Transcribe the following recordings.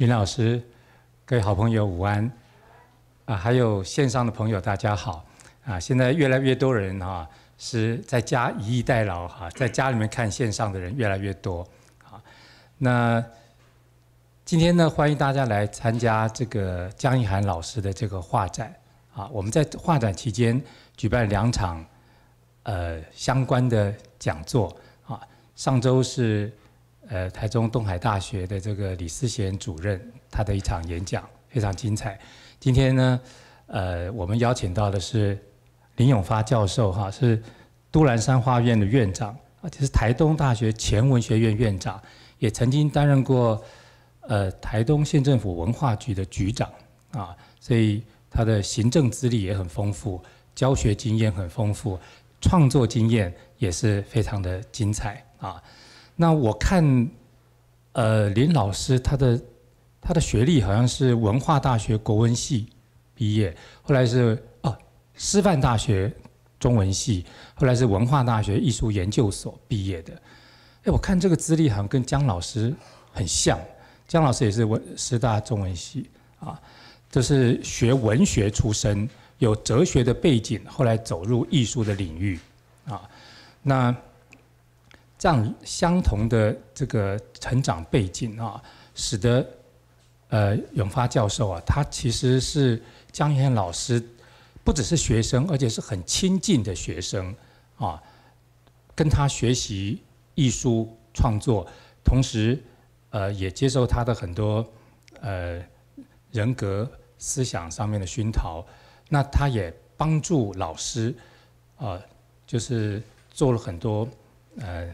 林老师，各位好朋友午安，啊，还有线上的朋友大家好，啊，现在越来越多人哈是在家以逸待劳哈，在家里面看线上的人越来越多，啊，那今天呢欢迎大家来参加这个江一涵老师的这个画展，啊，我们在画展期间举办两场呃相关的讲座，啊，上周是。呃，台中东海大学的这个李思贤主任，他的一场演讲非常精彩。今天呢，呃，我们邀请到的是林永发教授，哈，是都兰山画院的院长而且是台东大学前文学院院长，也曾经担任过呃台东县政府文化局的局长啊，所以他的行政资历也很丰富，教学经验很丰富，创作经验也是非常的精彩啊。那我看，呃，林老师他的他的学历好像是文化大学国文系毕业，后来是哦师范大学中文系，后来是文化大学艺术研究所毕业的。哎，我看这个资历好像跟江老师很像，江老师也是文师大中文系啊，就是学文学出身，有哲学的背景，后来走入艺术的领域啊。那。这样相同的这个成长背景啊，使得呃，永发教授啊，他其实是江一老师，不只是学生，而且是很亲近的学生啊，跟他学习艺术创作，同时呃，也接受他的很多呃人格思想上面的熏陶。那他也帮助老师啊，就是做了很多呃。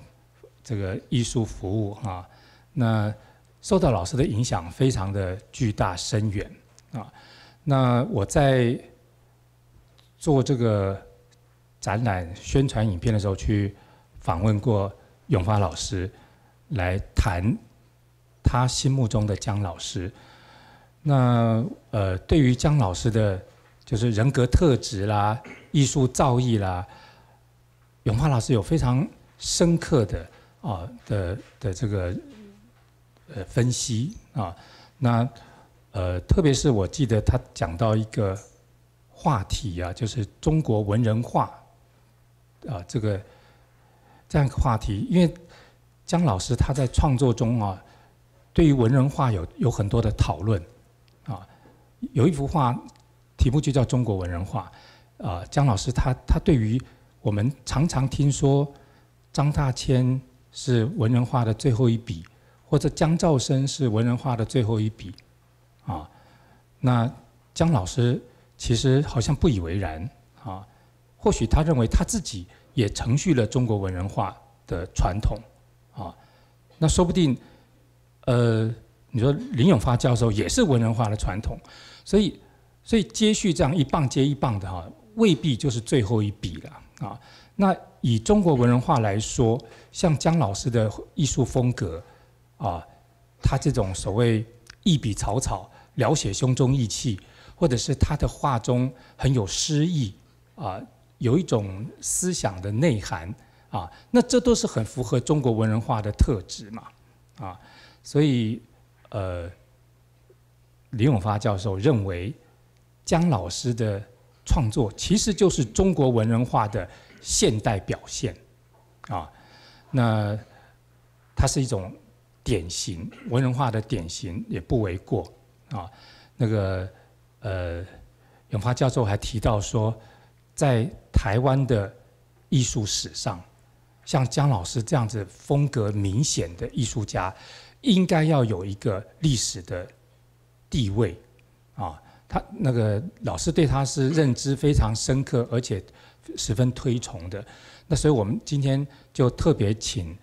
这个艺术服务啊，那受到老师的影响非常的巨大深远啊。那我在做这个展览宣传影片的时候，去访问过永发老师，来谈他心目中的姜老师。那呃，对于姜老师的，就是人格特质啦、艺术造诣啦，永发老师有非常深刻的。啊的的这个呃分析啊，那呃特别是我记得他讲到一个话题啊，就是中国文人画啊这个这样一个话题，因为姜老师他在创作中啊，对于文人画有有很多的讨论啊，有一幅画题目就叫《中国文人画》啊，姜老师他他对于我们常常听说张大千。是文人画的最后一笔，或者姜兆生是文人画的最后一笔，啊，那姜老师其实好像不以为然啊，或许他认为他自己也承续了中国文人画的传统啊，那说不定，呃，你说林永发教授也是文人画的传统，所以所以接续这样一棒接一棒的哈，未必就是最后一笔了啊。那以中国文人画来说，像姜老师的艺术风格，啊，他这种所谓一笔草草，描写胸中意气，或者是他的画中很有诗意，啊，有一种思想的内涵，啊，那这都是很符合中国文人画的特质嘛，啊，所以呃，李永发教授认为，姜老师的创作其实就是中国文人画的。现代表现，啊，那它是一种典型文人画的典型，也不为过啊。那个呃，永发教授还提到说，在台湾的艺术史上，像江老师这样子风格明显的艺术家，应该要有一个历史的地位啊。他那个老师对他是认知非常深刻，而且。十分推崇的，那所以我们今天就特别请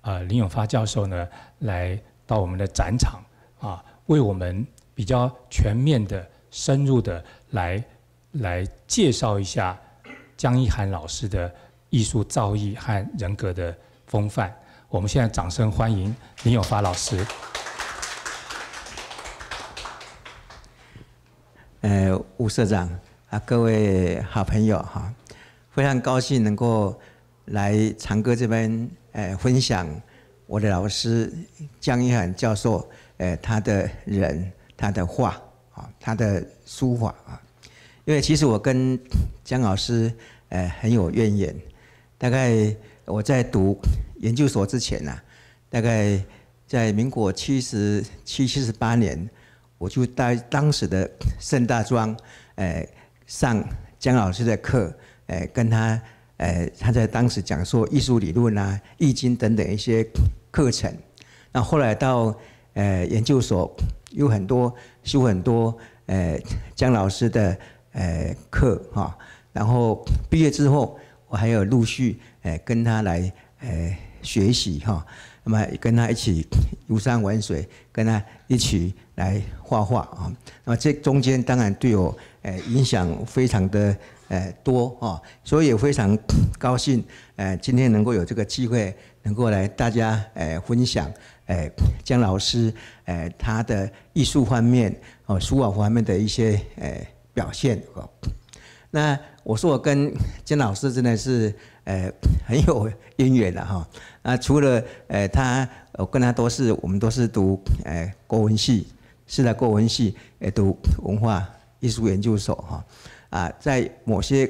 啊林永发教授呢来到我们的展场啊，为我们比较全面的、深入的来来介绍一下江一涵老师的艺术造诣和人格的风范。我们现在掌声欢迎林永发老师。呃，吴社长啊，各位好朋友哈。非常高兴能够来长歌这边，呃，分享我的老师姜一涵教授，呃，他的人，他的话，啊，他的书法啊，因为其实我跟姜老师，呃，很有渊源。大概我在读研究所之前啊，大概在民国七十七、七十八年，我就在当时的盛大庄，诶，上姜老师的课。哎，跟他，哎，他在当时讲说艺术理论啊、易经等等一些课程。那后来到，呃，研究所有很多修很多，呃，姜老师的，呃，课哈。然后毕业之后，我还有陆续，哎，跟他来，哎，学习哈。那么跟他一起游山玩水，跟他一起来画画啊。那么这中间当然对我，哎，影响非常的。哎，多哈，所以也非常 高兴，哎，今天能够有这个机会，能够来大家哎分享，哎，姜老师哎他的艺术方面哦书法方面的一些哎表现哦。那我说我跟江老师真的是哎很有渊源的哈。那除了哎他我跟他都是我们都是读哎国文系，是在国文系哎读文化艺术研究所哈。啊，在某些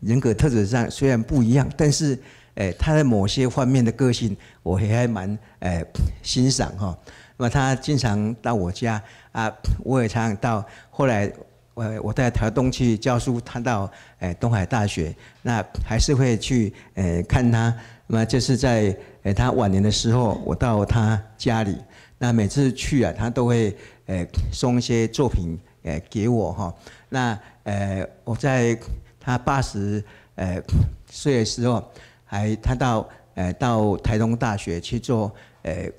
人格特质上虽然不一样，但是，哎，他的某些方面的个性，我也还蛮哎欣赏哈。那么他经常到我家啊，我也常到。后来我我在台东去教书，他到哎东海大学，那还是会去呃看他。那么就是在呃他晚年的时候，我到他家里，那每次去啊，他都会哎送一些作品。诶，给我哈，那诶，我在他八十诶岁的时候，还他到诶到台东大学去做诶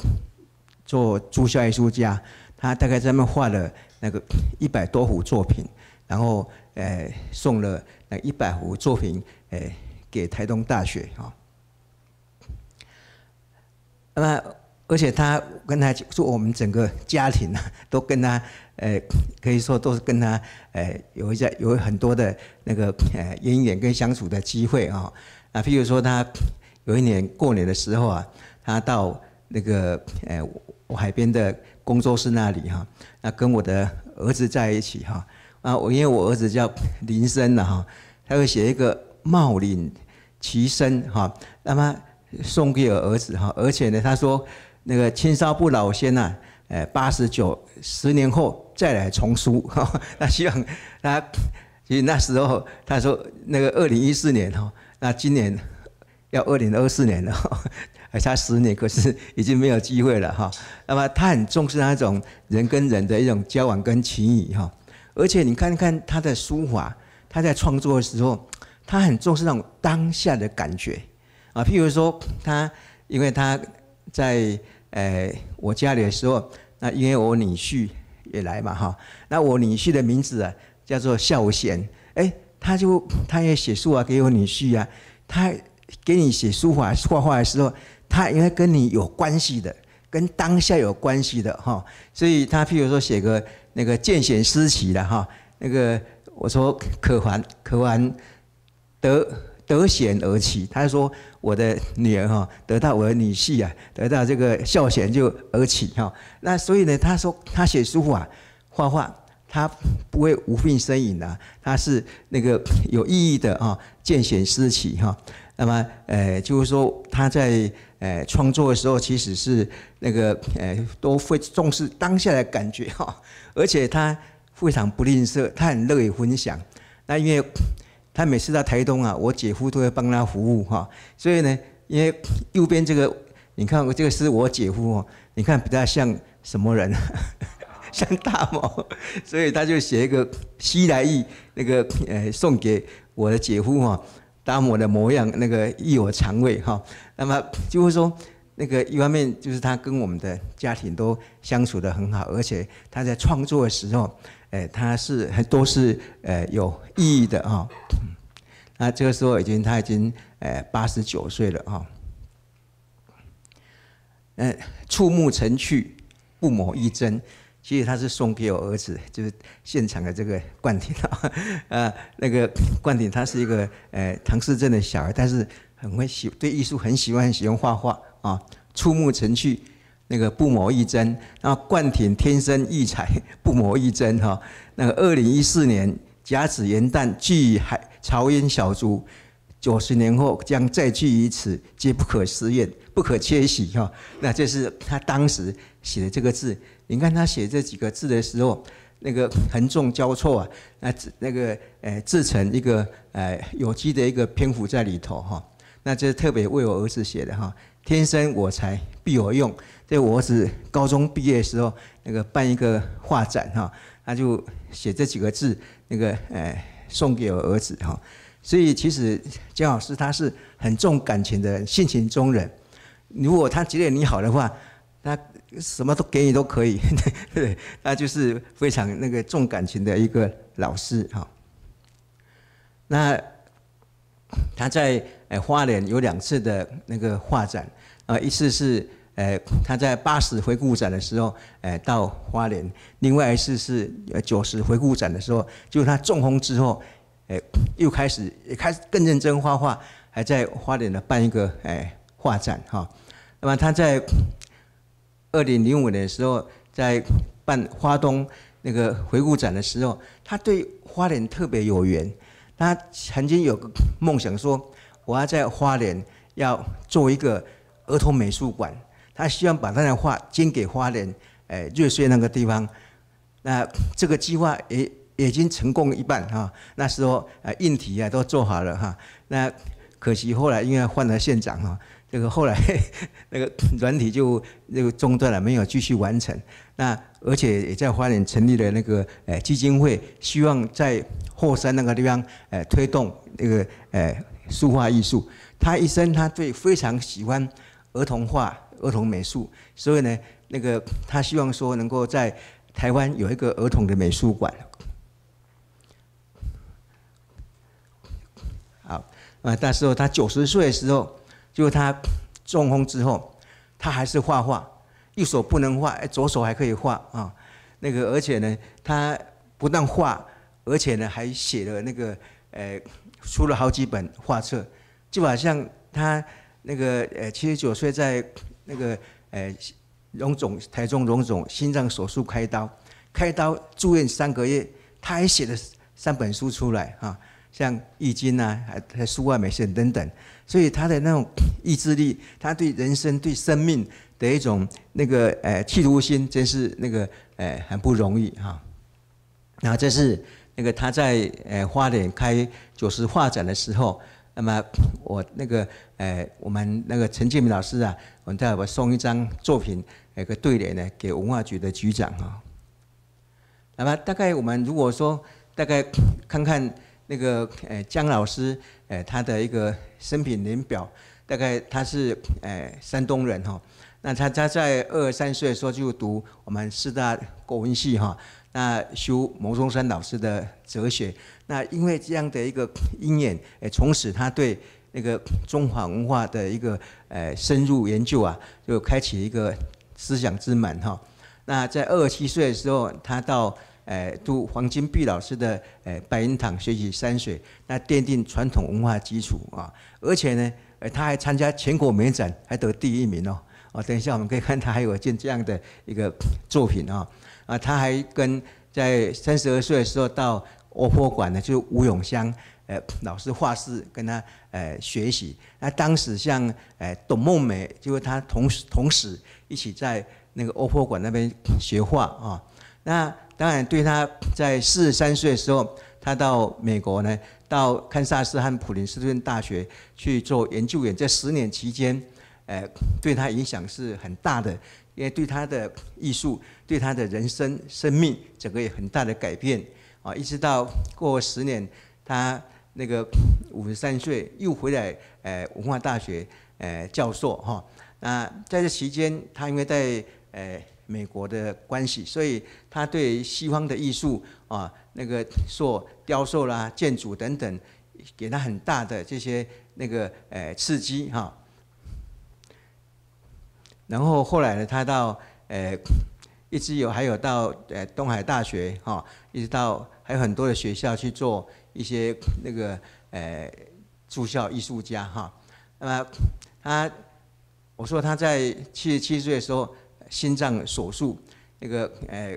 做驻校艺术家，他大概在那画了那个一百多幅作品，然后诶送了那一百幅作品诶给台东大学哈。那。么。而且他跟他说，我们整个家庭啊，都跟他，呃，可以说都是跟他，呃，有一些有很多的那个，呃，姻缘跟相处的机会啊。那譬如说，他有一年过年的时候啊，他到那个，呃，我海边的工作室那里哈，那跟我的儿子在一起哈。啊，我因为我儿子叫林森了哈，他会写一个茂林齐声哈，那么送给儿子哈，而且呢，他说。那个青少不老仙呐，呃，八十九，十年后再来重书。那希望他，其实那时候他说那个二零一四年哈，那今年要二零二四年了，还差十年，可是已经没有机会了哈。那么他很重视那种人跟人的一种交往跟情谊哈。而且你看看他的书法，他在创作的时候，他很重视那种当下的感觉啊。譬如说他，因为他在哎，我家里的时候，那因为我女婿也来嘛哈，那我女婿的名字啊叫做孝贤，哎，他就他也写书法给我女婿啊，他给你写书法画画的时候，他应该跟你有关系的，跟当下有关系的哈，所以他譬如说写个那个见贤思齐的哈，那个我说可还可还得。得贤而起，他说我的女儿哈，得到我的女婿啊，得到这个孝贤就而起哈。那所以呢，他说他写书法、画画，他不会无病呻吟的，他是那个有意义的哈，见贤思齐哈。那么，呃，就是说他在呃创作的时候，其实是那个呃都会重视当下的感觉哈。而且他非常不吝啬，他很乐意分享。那因为。他每次到台东啊，我姐夫都会帮他服务哈。所以呢，因为右边这个，你看我这个是我姐夫哦，你看比较像什么人？像大毛，所以他就写一个西来意，那个呃送给我的姐夫哈，大摩的模样那个意我肠胃哈。那么就是说，那个一方面就是他跟我们的家庭都相处得很好，而且他在创作的时候。哎，他是很都是呃有意义的哦。那这个时候已经他已经呃八十九岁了哦。哎，触目成趣，不谋一针。其实他是送给我儿子，就是现场的这个冠顶啊。呃，那个冠顶他是一个呃唐氏镇的小孩，但是很会喜对艺术很喜欢，喜欢画画啊。触目成趣。那个不谋一争，啊，冠挺天生异才，不谋一争哈。那个二零一四年甲子元旦聚海潮音小猪九十年后将再聚于此，皆不可思议，不可缺席哈。那这是他当时写的这个字。你看他写这几个字的时候，那个横纵交错啊，那那个呃制成一个呃有机的一个篇幅在里头哈。那就特别为我儿子写的哈，天生我材必有用。这我儿子高中毕业时候那个办一个画展哈，他就写这几个字，那个哎送给我儿子哈。所以其实姜老师他是很重感情的性情中人，如果他觉得你好的话，他什么都给你都可以，对那就是非常那个重感情的一个老师哈。那。他在呃花莲有两次的那个画展，呃，一次是呃他在八十回顾展的时候，呃到花莲；另外一次是九十回顾展的时候，就他中风之后，诶又开始开始更认真画画，还在花莲的办一个诶画展哈。那么他在二零零五年的时候，在办花东那个回顾展的时候，他对花莲特别有缘。他曾经有个梦想，说我要在花莲要做一个儿童美术馆，他希望把他的画捐给花莲，哎，瑞穗那个地方。那这个计划也已经成功一半哈，那时候啊，硬体啊都做好了哈。那可惜后来因为换了县长哈，那个后来 那个 软体就那个中断了，没有继续完成。那而且也在花莲成立了那个呃基金会，希望在后山那个地方呃推动那个呃书画艺术。他一生他对非常喜欢儿童画、儿童美术，所以呢，那个他希望说能够在台湾有一个儿童的美术馆。好，啊，那时候他九十岁的时候。就是他中风之后，他还是画画，右手不能画，左手还可以画啊。那个，而且呢，他不但画，而且呢，还写了那个，呃，出了好几本画册。就好像他那个，呃，七十九岁在那个，呃，荣总台中荣总心脏手术开刀，开刀住院三个月，他还写了三本书出来啊，像《易经》呐，还还书外美学等等。所以他的那种 意志力，他对人生、对生命的一种那个呃企图心，真是那个呃很不容易哈。然后这是那个他在呃花莲开九十画展的时候，那么我那个呃我们那个陈建明老师啊，我们在我送一张作品那个对联呢给文化局的局长哈。那么大概我们如果说大概 看看那个呃江老师。诶，他的一个生平年表，大概他是诶山东人哈。那他他在二三岁的时候就读我们四大国文系哈，那修牟中山老师的哲学。那因为这样的一个因缘，哎，从此他对那个中华文化的一个诶深入研究啊，就开启一个思想之门哈。那在二十七岁的时候，他到。呃，读黄金碧老师的呃白云堂学习山水，那奠定传统文化基础啊。而且呢，呃，他还参加全国美展，还得第一名哦。哦，等一下我们可以看他还有一件这样的一个作品啊。啊，他还跟在三十二岁的时候到欧波馆呢，就吴永香呃，老师画室跟他呃学习。那当时像呃董梦梅，就是他同时同时一起在那个欧波馆那边学画啊。那当然，对他在四十三岁的时候，他到美国呢，到堪萨斯和普林斯顿大学去做研究员，这十年期间，呃，对他影响是很大的，因为对他的艺术，对他的人生、生命，整个有很大的改变啊。一直到过十年，他那个五十三岁又回来呃，文化大学呃，教授哈。那在这期间，他因为在呃，美国的关系，所以他对西方的艺术啊，那个做雕塑啦、建筑等等，给他很大的这些那个呃刺激哈。然后后来呢，他到呃一直有还有到呃东海大学哈，一直到还有很多的学校去做一些那个呃驻校艺术家哈。那么他我说他在七十七岁的时候。心脏手术那个呃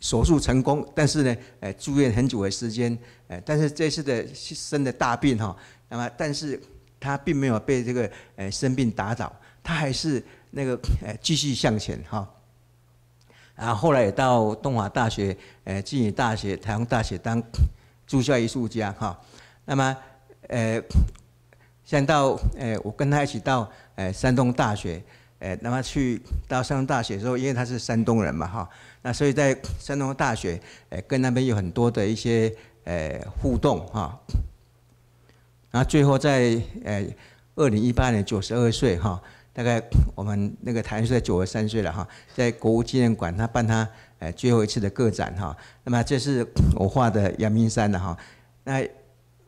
手术成功，但是呢呃住院很久的时间，呃，但是这次的生的大病哈，那么但是他并没有被这个呃生病打倒，他还是那个呃继续向前哈，然后后来也到东华大学、呃静宜大学、台湾大学当住校艺术家哈，那么呃，先到呃我跟他一起到呃山东大学。哎，那么去到山东大学的时候，因为他是山东人嘛哈，那所以在山东大学，哎，跟那边有很多的一些呃互动哈。然后最后在呃二零一八年九十二岁哈，大概我们那个谭在九十三岁了哈，在国务纪念馆他办他呃最后一次的个展哈。那么这是我画的阳明山的哈，那。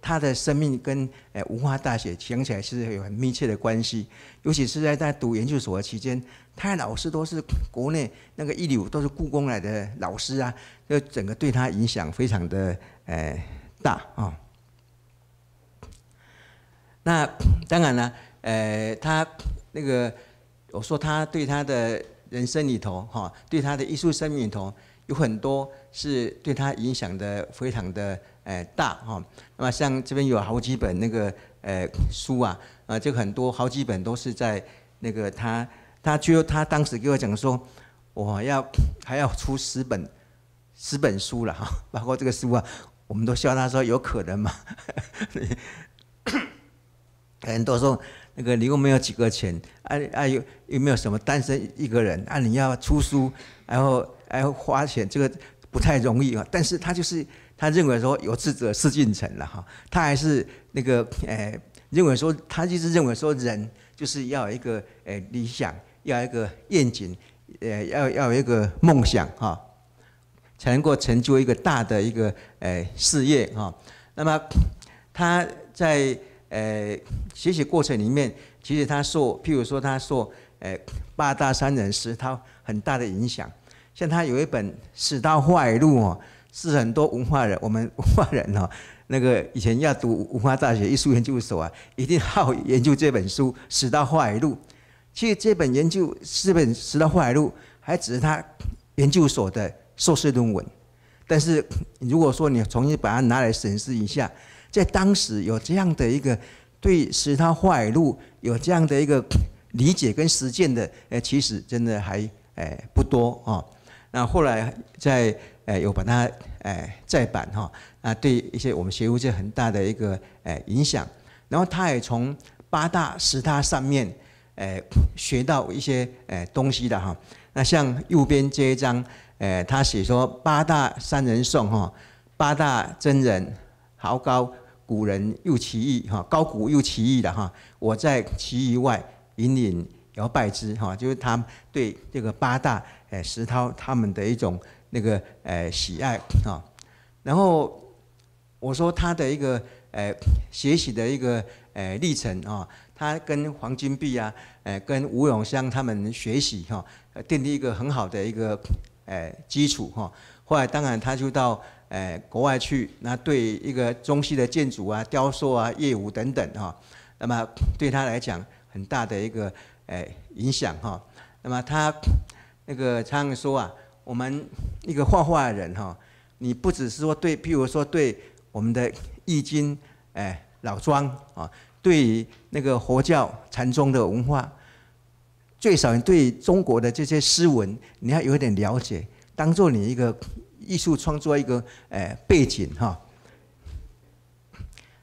他的生命跟诶文化大学想起来是有很密切的关系，尤其是在在读研究所的期间，他老师都是国内那个一流，都是故宫来的老师啊，就整个对他影响非常的诶大啊。那当然了，诶他那个我说他对他的人生里头哈，对他的艺术生命里头有很多是对他影响的非常的。哎，大哈，那么像这边有好几本那个呃书啊，啊，就很多好几本都是在那个他，他最后他当时给我讲说，我要还要出十本十本书了哈，包括这个书啊，我们都笑他说有可能嘛，很多说那个你又没有几个钱，啊啊，又又没有什么单身一个人，啊，你要出书，然后还要花钱，这个不太容易啊，但是他就是。他认为说有志者事竟成了哈，他还是那个诶，认为说他就是认为说人就是要一个诶理想，要一个愿景，呃，要要一个梦想哈，才能够成就一个大的一个诶事业哈。那么他在诶学习过程里面，其实他说，譬如说他说诶八大山人时，他很大的影响，像他有一本《史道坏录》哦。是很多文化人，我们文化人哦，那个以前要读文化大学，艺术研究所啊，一定好研究这本书《石大画海录》。其实这本研究，这本《石大画海录》还只是他研究所的硕士论文。但是如果说你重新把它拿来审视一下，在当时有这样的一个对《石大画海录》有这样的一个理解跟实践的，哎，其实真的还哎不多啊。那后来在诶有把它诶再版哈，啊对一些我们学界很大的一个诶影响。然后他也从八大十大上面诶学到一些诶东西的哈。那像右边这一张诶，他写说八大三人颂哈，八大真人豪高古人又奇异哈，高古又奇异的哈。我在奇异外引领摇摆之哈，就是他对这个八大。哎，石涛他们的一种那个哎喜爱啊，然后我说他的一个哎学习的一个哎历程啊，他跟黄金碧啊，哎跟吴永香他们学习哈，奠定一个很好的一个哎基础哈。后来当然他就到哎国外去，那对一个中西的建筑啊、雕塑啊、业务等等哈，那么对他来讲很大的一个哎影响哈。那么他。那个常说啊，我们一个画画人哈，你不只是说对，譬如说对我们的《易经》、哎《老庄》啊，对那个佛教禅宗的文化，最少对中国的这些诗文，你要有点了解，当做你一个艺术创作一个哎背景哈。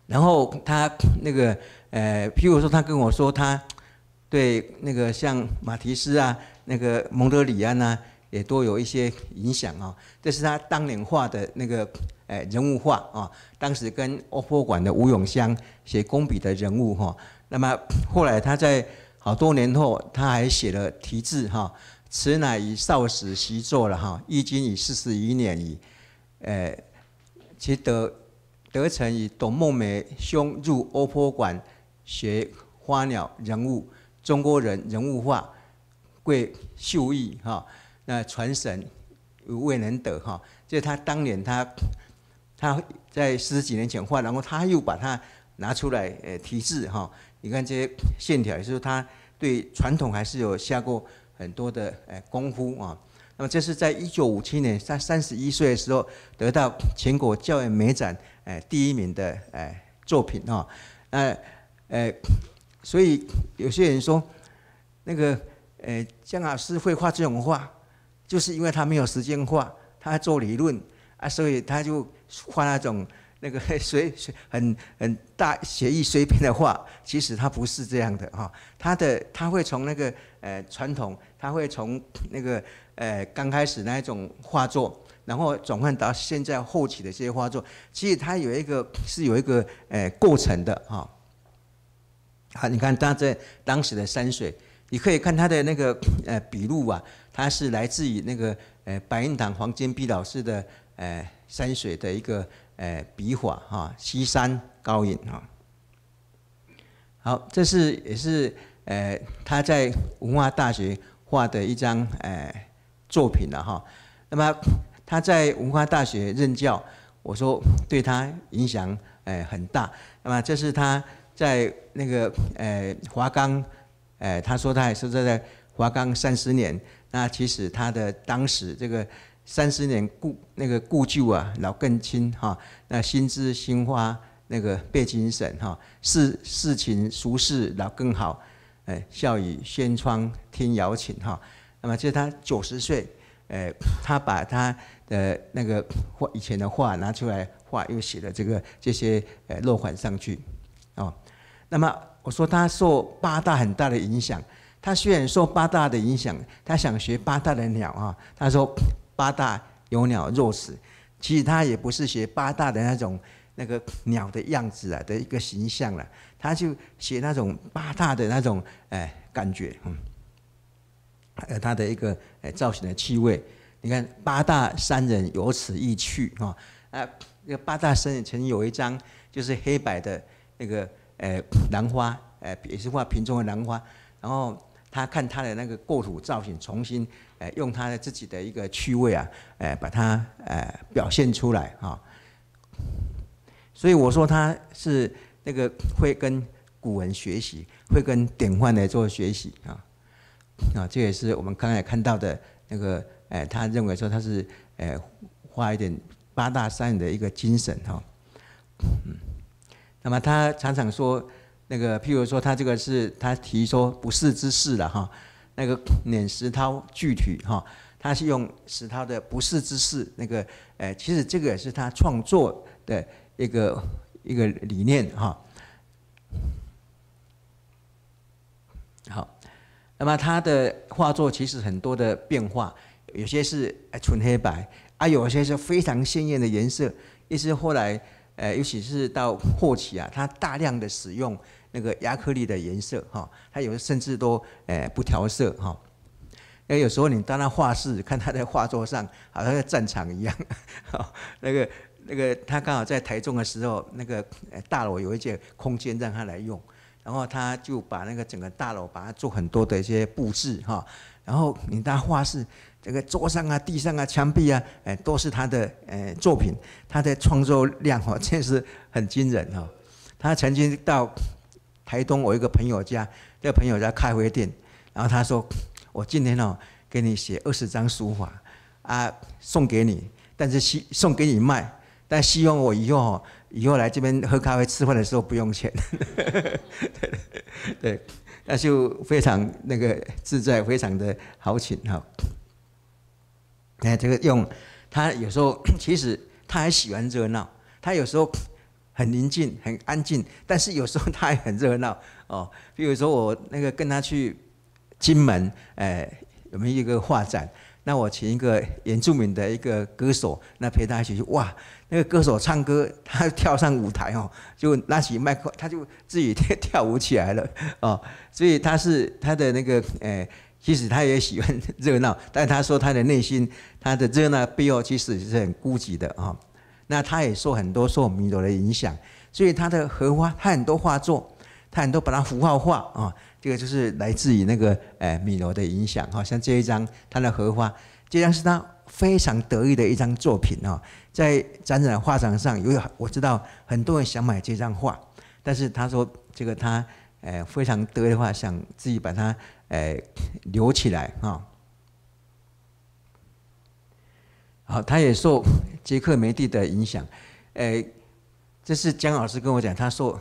然后他那个哎，譬如说他跟我说，他对那个像马蹄斯啊。那个蒙德里安啊，也都有一些影响啊。这是他当年画的那个诶人物画啊，当时跟欧波馆的吴永香写工笔的人物哈。那么后来他在好多年后，他还写了题字哈：“此乃以少时习作了哈，易经已四十余年矣。诶，其得得成以董梦梅兄入欧波馆学花鸟人物，中国人人物画。”会秀逸哈，那传神未能得哈，就他当年他他在十几年前画，然后他又把它拿出来呃题字哈，你看这些线条，也就是他对传统还是有下过很多的呃功夫啊。那么这是在一九五七年，他三十一岁的时候得到全国教育美展呃第一名的呃作品哈，那呃所以有些人说那个。诶，江老师会画这种画，就是因为他没有时间画，他做理论啊，所以他就画那种那个 随随很很大写意随便的画，其实他不是这样的哈。他的他会从那个呃传统，他会从那个呃刚开始那一种画作，然后转换到现在后期的这些画作，其实他有一个是有一个诶过程的哈。好，你看他在当时的山水。你可以看他的那个呃笔录啊，他是来自于那个呃白印堂黄金碧老师的呃山水的一个呃笔法哈，西山高隐哈。好，这是也是呃他在文化大学画的一张呃作品了哈。那么他在文化大学任教，我说对他影响呃很大。那么这是他在那个呃华冈。哎，他说他还是在在华冈三十年。那其实他的当时这个三十年故那个故旧啊，老更亲哈。那新知新花那个背精神哈。事事情俗事老更好。哎，笑语轩窗听瑶琴哈。那么就他九十岁，哎，他把他的那个画以前的画拿出来画，又写了这个这些呃落款上去，哦，那么。我说他受八大很大的影响，他虽然受八大的影响，他想学八大的鸟啊。他说八大有鸟肉食，其实他也不是学八大的那种那个鸟的样子啊的一个形象了，他就学那种八大的那种哎感觉，嗯，还有他的一个哎造型的气味。你看八大山人由此意趣啊，啊，那个八大山人曾经有一张就是黑白的那个。呃，兰花，呃，也是画瓶中的兰花，然后他看他的那个构图造型，重新呃，用他的自己的一个趣味啊，呃，把它呃表现出来哈。所以我说他是那个会跟古文学习，会跟典范来做学习啊。啊，这也是我们刚才看到的那个，呃，他认为说他是呃，画一点八大山人的一个精神哈。嗯那么他常常说，那个譬如说，他这个是他提说不世之事了哈，那个碾石涛具体哈，他是用石涛的不世之事那个，呃，其实这个是他创作的一个一个理念哈。好，那么他的画作其实很多的变化，有些是纯黑白，啊，有些是非常鲜艳的颜色，一些后来。呃，尤其是到后期啊，他大量的使用那个亚克力的颜色哈，他有的甚至都呃不调色哈。那有时候你当他画室看他在画桌上，好像在战场一样。那个那个他刚好在台中的时候，那个大楼有一间空间让他来用，然后他就把那个整个大楼把它做很多的一些布置哈，然后你当画室。那个桌上啊、地上啊、墙壁啊，哎，都是他的呃作品。他的创作量哦，真是很惊人哦。他曾经到台东，我一个朋友家，那个朋友家咖啡店，然后他说：“我今天哦，给你写二十张书法啊，送给你，但是希送给你卖，但希望我以后哦，以后来这边喝咖啡、吃饭的时候不用钱。”对，那就非常那个自在，非常的豪情哈。哎，这个用，他有时候 其实他还喜欢热闹，他有时候很宁静、很安静，但是有时候他也很热闹哦。比如说我那个跟他去金门，哎，我们一个画展，那我请一个原住民的一个歌手，那陪他一起去。哇，那个歌手唱歌，他跳上舞台哦，就拿起麦克，他就自己跳跳舞起来了哦。所以他是他的那个哎。其实他也喜欢热闹，但他说他的内心，他的热闹背后其实是很孤寂的啊。那他也受很多受米罗的影响，所以他的荷花，他很多画作，他很多把它符号化啊。这个就是来自于那个呃米罗的影响哈。像这一张他的荷花，这张是他非常得意的一张作品啊。在展览画展上，有我知道很多人想买这张画，但是他说这个他呃非常得意的话，想自己把它。诶，留起来哈！好，他也受杰克梅蒂的影响。诶，这是江老师跟我讲，他说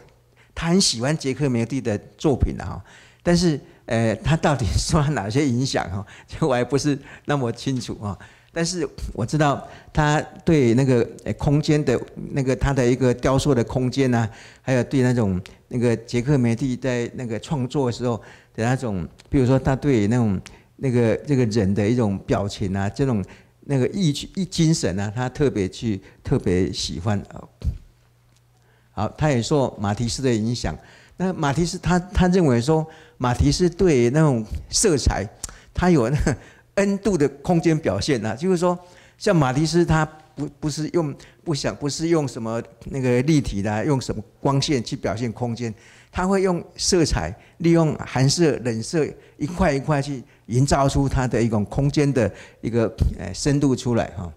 他很喜欢杰克梅蒂的作品啊。但是，呃，他到底受哪些影响这我还不是那么清楚啊。但是我知道他对那个空间的那个他的一个雕塑的空间啊，还有对那种那个杰克梅蒂在那个创作的时候。的那种，比如说他对那种那个这个人的一种表情啊，这种那个意意精神啊，他特别去特别喜欢。好，他也受马蒂斯的影响。那马蒂斯他他认为说，马蒂斯对那种色彩，他有那 n 度的空间表现啊，就是说，像马蒂斯他不不是用不想不是用什么那个立体的，用什么光线去表现空间。他会用色彩，利用寒色、冷色一块一块去营造出它的一种空间的一个呃深度出来哈。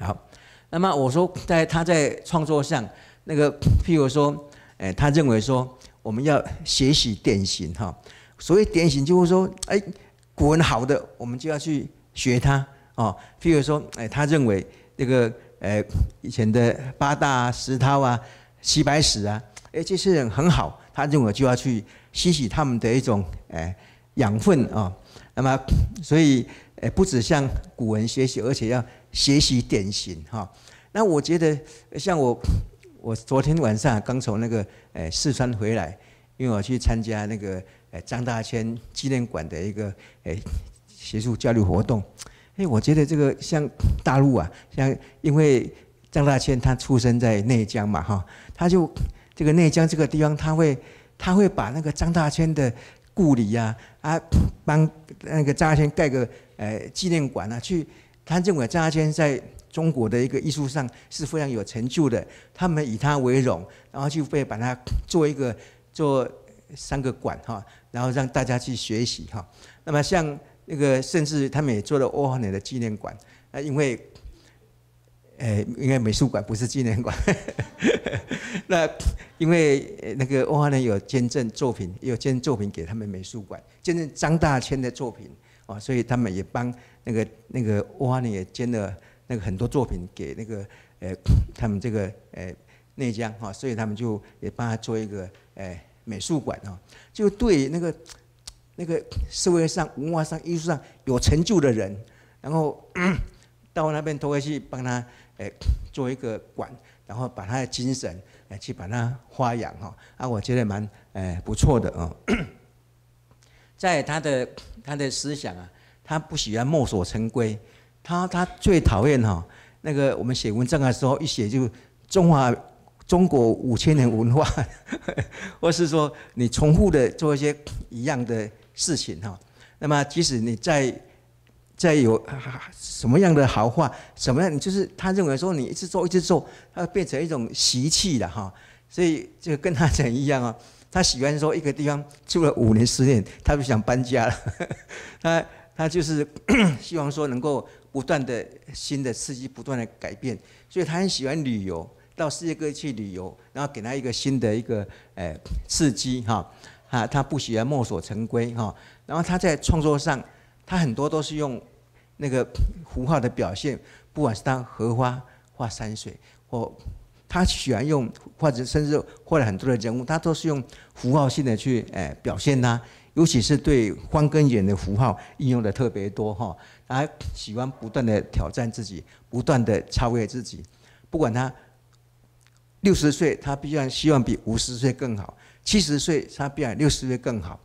好，那么我说在他在创作上那个，譬如说，哎，他认为说我们要学习典型哈，所谓典型就是说，哎，古文好的，我们就要去学他啊。譬如说，哎，他认为那个呃以前的八大啊、石涛啊、齐白石啊。哎，这些人很好，他认为就要去吸取他们的一种哎养分啊。那么，所以哎，不止向古人学习，而且要学习典型哈。那我觉得像我，我昨天晚上刚从那个哎四川回来，因为我去参加那个哎张大千纪念馆的一个哎学术交流活动。哎，我觉得这个像大陆啊，像因为张大千他出生在内江嘛哈，他就。这个内江这个地方，他会，他会把那个张大千的故里呀，啊，帮那个张大千盖个呃纪念馆啊，去他认为张大千在中国的一个艺术上是非常有成就的，他们以他为荣，然后就会把它做一个做三个馆哈，然后让大家去学习哈。那么像那个，甚至他们也做了欧豪的纪念馆，啊，因为。诶，应该美术馆不是纪念馆。那因为那个欧华呢有捐赠作品，有捐作品给他们美术馆，捐赠张大千的作品啊，所以他们也帮那个那个欧华呢也捐了那个很多作品给那个诶他们这个诶内江哦，所以他们就也帮他做一个诶美术馆啊，就对那个那个社会上文化上艺术上有成就的人，然后到那边投会去帮他。哎，做一个馆，然后把他的精神，哎，去把它发扬哈。啊，我觉得蛮哎不错的啊。在他的他的思想啊，他不喜欢墨守成规，他他最讨厌哈那个我们写文章的时候一写就中华中国五千年文化，或是说你重复的做一些一样的事情哈。那么即使你在再有什么样的好话，什么样就是他认为说你一直做一直做，呃，变成一种习气了哈。所以就跟他讲一样哦，他喜欢说一个地方住了五年十年，他就想搬家了。他他就是 希望说能够不断的新的刺激，不断的改变，所以他很喜欢旅游，到世界各地去旅游，然后给他一个新的一个呃刺激哈。啊，他不喜欢墨守成规哈。然后他在创作上。他很多都是用那个符 号的表现，不管是当荷花、画山水，或他喜欢用 或者甚至画了很多的人物，他都是用符号性的去诶表现他。尤其是对方根源的符号应用的特别多哈。他喜欢不断的挑战自己，不断的超越自己。不管他六十岁，他必然希望比五十岁更好；七十岁，他必然六十岁更好。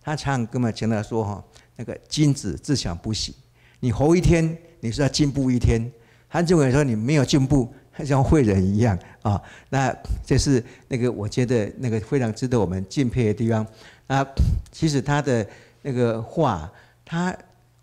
他唱歌嘛，经常说哈。那个君子自强不息，你活一天，你是要进步一天。他认为说你没有进步，像坏人一样啊！那这是那个我觉得那个非常值得我们敬佩的地方。那其实他的那个画，他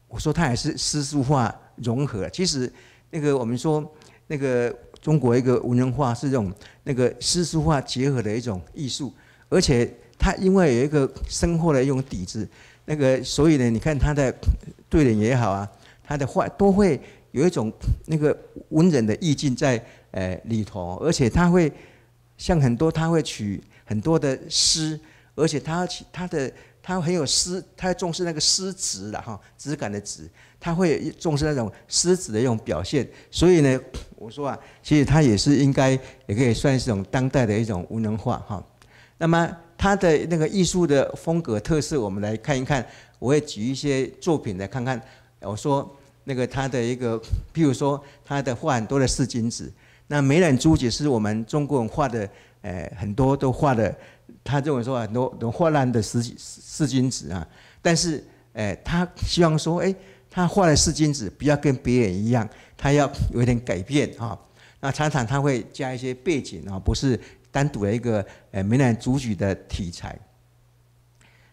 我说他也是诗书画融合。其实那个我们说那个中国一个文人画是这种那个诗书画结合的一种艺术，而且他因为有一个深厚的一种底子。那个，所以呢，你看他的对联也好啊，他的话都会有一种那个文人的意境在呃里头，而且他会像很多他会取很多的诗，而且他他的他很有诗，他重视那个诗词的哈质感的纸，他会重视那种诗词的一种表现，所以呢，我说啊，其实他也是应该也可以算一种当代的一种文人画哈，那么。他的那个艺术的风格特色，我们来看一看。我会举一些作品来看看。我说那个他的一个，譬如说，他的画很多的四君子。那梅兰竹菊是我们中国人画的，呃，很多都画的。他认为说很多都画烂的四四君子啊。但是，诶，他希望说，哎，他画的四君子不要跟别人一样，他要有点改变啊。那常常他会加一些背景啊，不是。单独的一个呃梅兰竹菊的题材。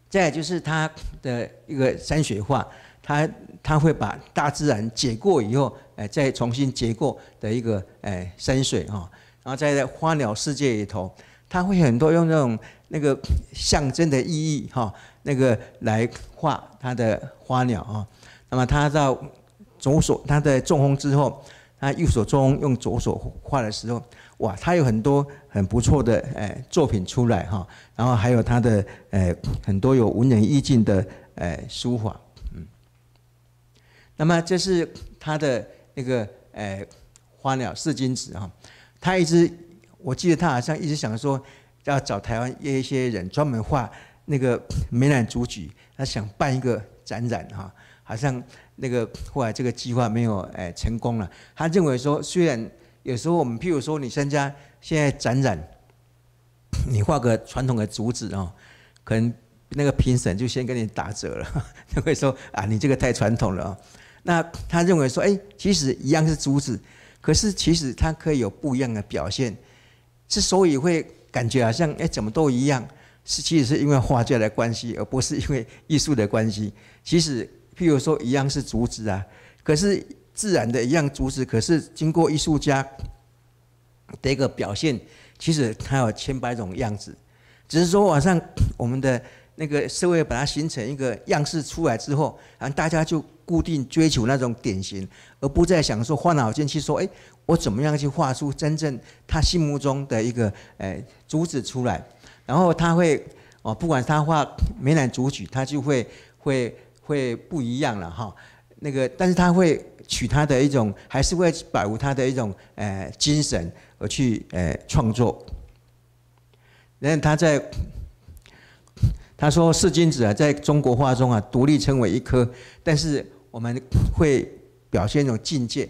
再就是他的一个山水画，他他会把大自然解过以后，诶，再重新解过的一个诶山水哈。然后再在花鸟世界里头，他会很多用这种那个象征的意义哈，那个来画他的花鸟啊。那么他到左手他在中风之后，他右手中用左手画的时候。哇，他有很多很不错的呃作品出来哈，然后还有他的呃很多有文人意境的呃书法，嗯。那么这是他的那个呃花鸟四君子哈，他一直我记得他好像一直想说要找台湾一些人专门画那个梅兰竹菊，他想办一个展览哈，好像那个后来这个计划没有诶成功了，他认为说虽然。有时候我们譬如说，你参加现在展览，你画个传统的竹子哦，可能那个评审就先给你打折了，就会说啊，你这个太传统了哦。那他认为说，哎，其实一样是竹子，可是其实它可以有不一样的表现。之所以会感觉好像哎怎么都一样，是其实是因为画家的关系，而不是因为艺术的关系。其实譬如说一样是竹子啊，可是。自然的一样竹子，可是经过艺术家的一个表现，其实它有千百种样子。只是说，晚上我们的那个社会把它形成一个样式出来之后，然后大家就固定追求那种典型，而不再想说换脑筋去说：哎，我怎么样去画出真正他心目中的一个呃竹子出来？然后他会哦，不管他画梅兰竹菊，他就会会会不一样了哈。那个，但是他会取他的一种，还是为保护他的一种呃精神而去呃创作。然后他在他说，四君子啊，在中国画中啊，独立称为一颗，但是我们会表现一种境界。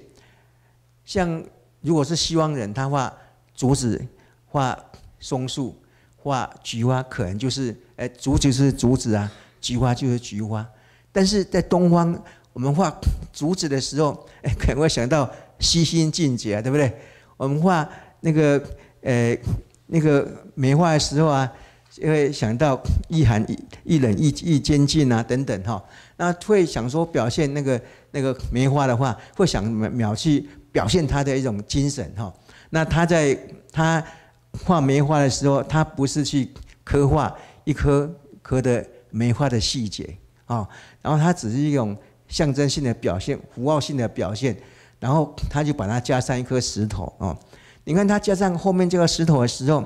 像如果是西方人，他画竹子、画松树、画菊花，可能就是诶竹子是竹子啊，菊花就是菊花，但是在东方。我们画竹子的时候，哎，可能会想到虚心境界啊，对不对？我们画那个呃那个梅花的时候啊，就会想到一寒一一冷一一坚劲啊等等哈。那会想说表现那个那个梅花的话，会想描去表现它的一种精神哈。那他在他画梅花的时候，他不是去刻画一颗颗的梅花的细节啊，然后他只是一种。象征性的表现，符号性的表现，然后他就把它加上一颗石头啊。你看他加上后面这个石头的时候，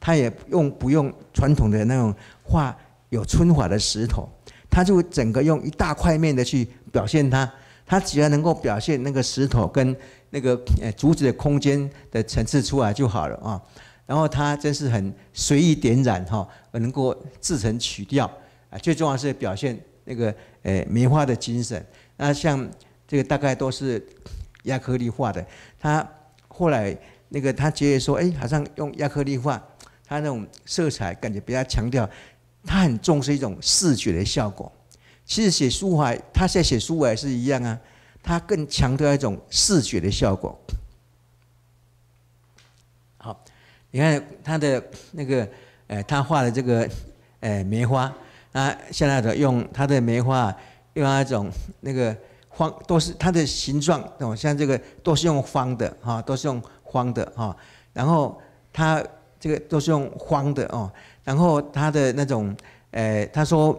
他也用不用传统的那种画有皴法的石头，他就整个用一大块面的去表现它。他只要能够表现那个石头跟那个呃竹子的空间的层次出来就好了啊。然后他真是很随意点染哈，能够自成曲调啊。最重要是表现。那个呃棉花的精神，那像这个大概都是亚克力画的。他后来那个，他觉得说，哎，好像用亚克力画，他那种色彩感觉比较强调，他很重视一种视觉的效果。其实写书法，他现在写书法也是一样啊，他更强调一种视觉的效果。好，你看他的那个，呃，他画的这个，呃，梅花。啊，现在都用它的梅花，用那种那个方，都是它的形状哦。像这个都是用方的哈，都是用方的哈。然后它这个都是用方的哦。然后它的那种，呃，他说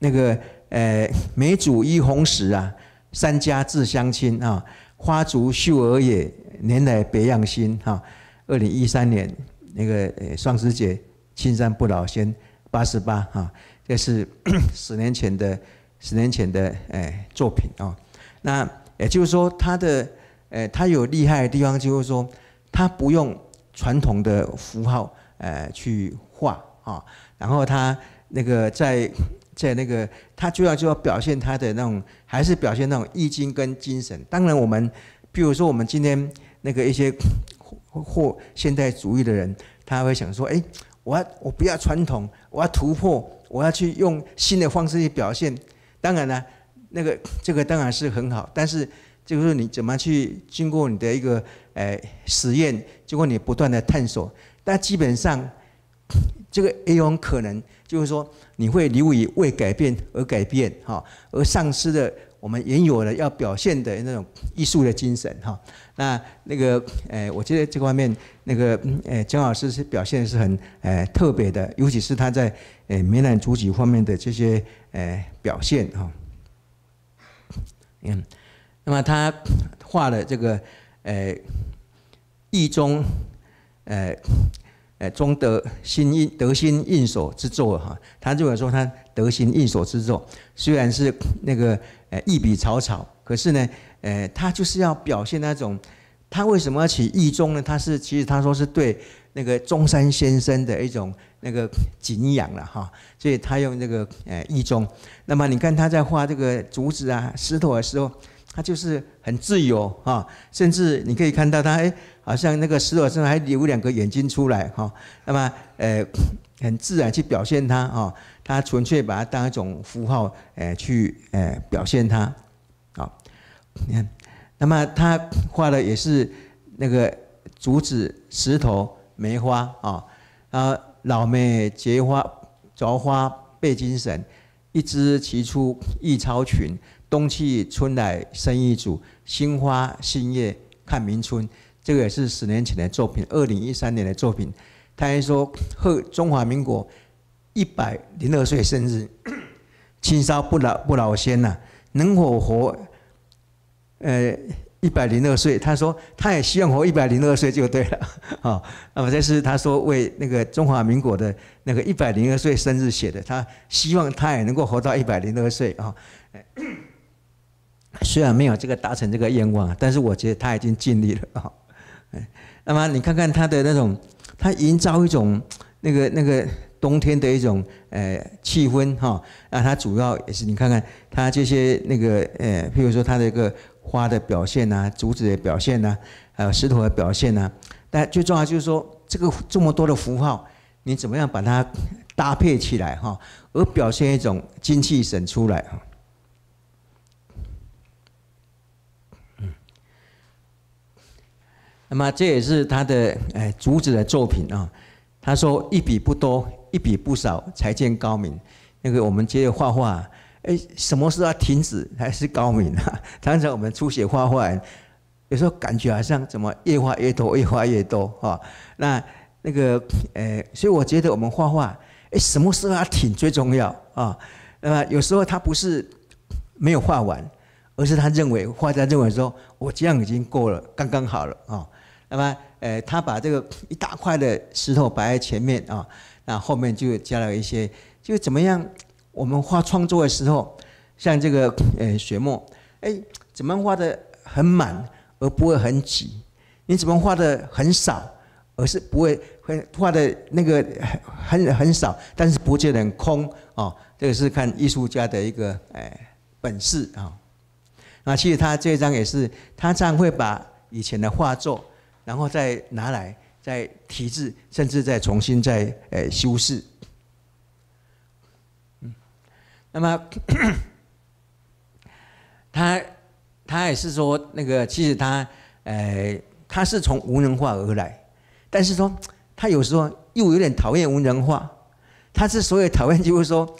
那个呃，梅煮一红史啊，三家自相亲啊，花竹秀儿也，年来别样新哈。二零一三年那个呃双十节，青山不老仙，八十八啊。这是 十年前的，十年前的诶作品啊。那也就是说，他的诶他有厉害的地方，就是说他不用传统的符号诶去画啊。然后他那个在在那个，他主要就要表现他的那种，还是表现那种易经跟精神。当然，我们比如说我们今天那个一些或现代主义的人，他会想说：哎，我要我不要传统，我要突破。我要去用新的方式去表现，当然呢，那个这个当然是很好，但是就是你怎么去经过你的一个呃实验，经过你不断的探索，但基本上 这个也有可能，就是说你会由于为改变而改变，哈，而丧失的我们原有的要表现的那种艺术的精神，哈。那那个呃，我觉得这方面那个呃，姜老师是表现是很呃特别的，尤其是他在。诶，梅兰竹菊方面的这些诶表现哈。嗯，那么他画的这个诶意中诶诶中得心应得心应手之作哈，他认为说他得心应手之作，虽然是那个诶一笔草草，可是呢，诶他就是要表现那种。他为什么要起意中呢？他是其实他说是对那个中山先生的一种那个敬仰了哈，所以他用那个呃意中。那么你看他在画这个竹子啊、石头的时候，他就是很自由哈，甚至你可以看到他诶，好像那个石头上还留两个眼睛出来哈。那么呃，很自然去表现他哈，他纯粹把它当一种符号诶去诶表现他。好，你看。那么他画的也是那个竹子、石头、梅花啊，啊，老梅结花，着花背精神，一枝齐出异超群，冬去春来生一组，新花新叶看明春。这个也是十年前的作品，二零一三年的作品。他还说贺中华民国一百零二岁生日，青 少不老不老仙呐，能否活？呃，一百零二岁，他说他也希望活一百零二岁就对了，啊，那么这是他说为那个中华民国的那个一百零二岁生日写的，他希望他也能够活到一百零二岁啊。虽然没有这个达成这个愿望，但是我觉得他已经尽力了啊。那么你看看他的那种，他营造一种那个那个冬天的一种呃气氛哈。那他主要也是你看看他这些那个呃，譬如说他的一个。花的表现呐，竹子的表现呐，还有石头的表现呐，但最重要就是说，这个这么多的符号，你怎么样把它搭配起来哈，而表现一种精气神出来那么这也是他的哎竹子的作品啊。他说一笔不多，一笔不少，才见高明。那个我们接着画画。哎，什么时候停止还是高明啊？常常我们书写画画，有时候感觉好像怎么越画越多，越画越多哈，那那个，哎，所以我觉得我们画画，哎，什么时候要停最重要啊？那么有时候他不是没有画完，而是他认为画家认为说我这样已经够了，刚刚好了啊。那么，呃，他把这个一大块的石头摆在前面啊，那后面就加了一些，就怎么样？我们画创作的时候，像这个呃雪墨，哎，怎么画的很满而不会很挤？你怎么画的很少，而是不会会画的那个很很很少，但是不见得很空啊？这个是看艺术家的一个哎本事啊。那其实他这张也是，他这样会把以前的画作，然后再拿来再提质，甚至再重新再呃修饰。那么，他他也是说，那个其实他，呃，他是从无人化而来，但是说他有时候又有点讨厌无人化。他之所以讨厌，就是说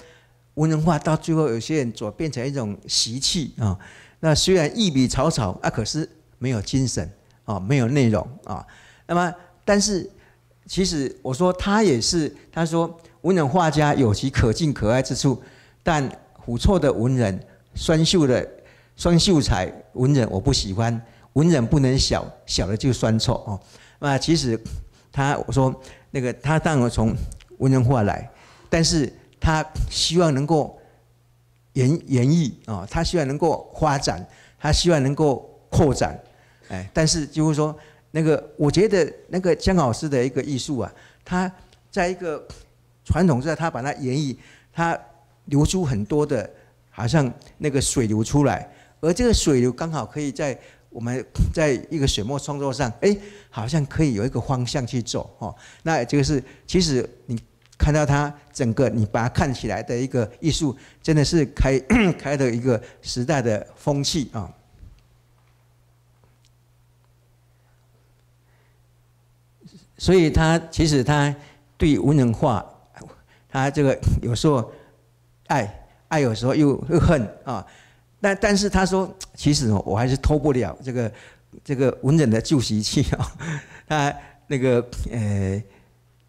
无人化到最后，有些人所变成一种习气啊。那虽然一笔草草啊，可是没有精神啊，没有内容啊。那么，但是其实我说他也是，他说文人画家有其可敬可爱之处。但虎臭的文人，酸秀的酸秀才文人我不喜欢，文人不能小小的就酸臭哦。那其实他我说那个他当然从文人化来，但是他希望能够演演绎啊，他希望能够发展，他希望能够扩展，哎，但是就是说那个我觉得那个江老师的一个艺术啊，他在一个传统之下，他把它演绎，他。流出很多的，好像那个水流出来，而这个水流刚好可以在我们在一个水墨创作上，哎，好像可以有一个方向去走哦。那这个是，其实你看到它整个，你把它看起来的一个艺术，真的是开 开的一个时代的风气啊。所以他其实他对文人画，他这个有时候。爱爱有时候又又恨啊，但但是他说，其实我还是脱不了这个这个文人的旧习气啊。他那个呃，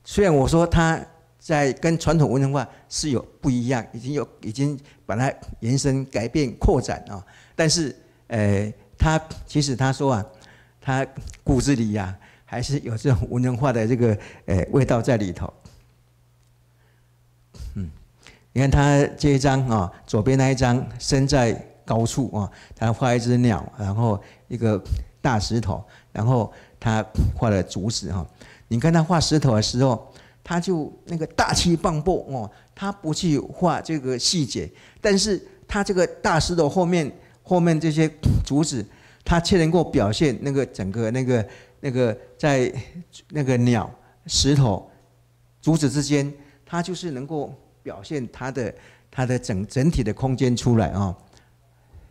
虽然我说他在跟传统文化是有不一样，已经有已经把它延伸、改变、扩展啊，但是呃，他其实他说啊，他骨子里呀还是有这种文人化的这个呃味道在里头。你看他这一张啊，左边那一张，身在高处啊，他画一只鸟，然后一个大石头，然后他画了竹子哈。你看他画石头的时候，他就那个大气磅礴哦，他不去画这个细节，但是他这个大石头后面后面这些竹子，他却能够表现那个整个那个那个在那个鸟石头竹子之间，他就是能够。表现他的他的整整体的空间出来啊，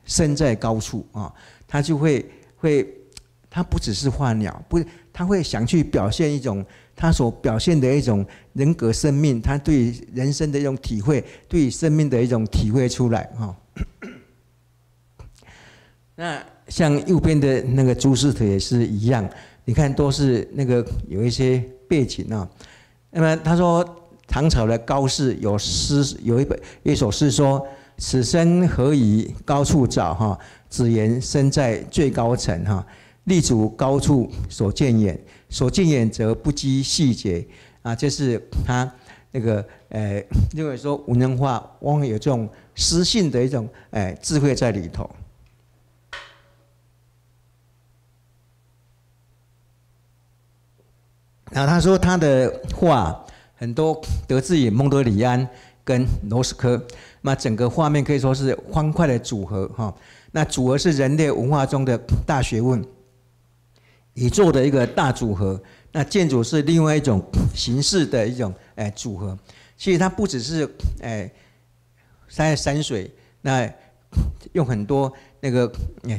身在高处啊，他就会会他不只是画鸟，不他会想去表现一种他所表现的一种人格生命，他对人生的一种体会，对生命的一种体会出来啊。那像右边的那个朱士腿也是一样，你看都是那个有一些背景啊。那么他说。唐朝的高适有诗，有一本一首诗说：“此生何以高处找？哈，只缘身在最高层。哈，立足高处所见远，所见远则不拘细节。啊，这是他那个呃，认为说文人画往往有这种诗性的一种哎智慧在里头。然后他说他的画。很多德智也蒙德里安跟罗斯科，那整个画面可以说是欢快的组合哈。那组合是人类文化中的大学问，宇宙的一个大组合。那建筑是另外一种形式的一种哎组合。其实它不只是哎，山山水那用很多那个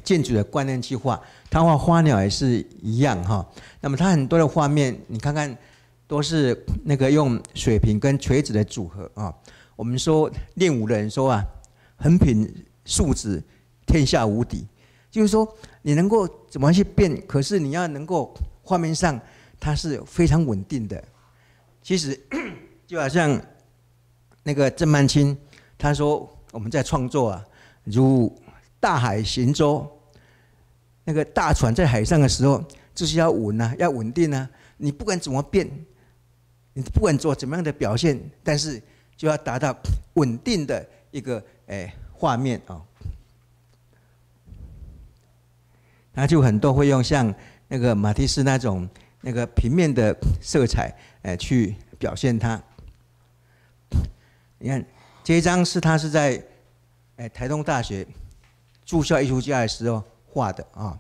建筑的观念去画，他画花鸟也是一样哈。那么他很多的画面，你看看。都是那个用水平跟垂直的组合啊。我们说练武的人说啊，横平竖直，天下无敌。就是说你能够怎么去变，可是你要能够画面上它是非常稳定的。其实 就好像那个郑曼青他说我们在创作啊，如大海行舟，那个大船在海上的时候就是要稳呐，要稳定呐。你不管怎么变。你不管做怎么样的表现，但是就要达到稳定的一个诶画面啊。那就很多会用像那个马蒂斯那种那个平面的色彩诶去表现它。你看这一张是他是在诶台东大学住校艺术家的时候画的啊。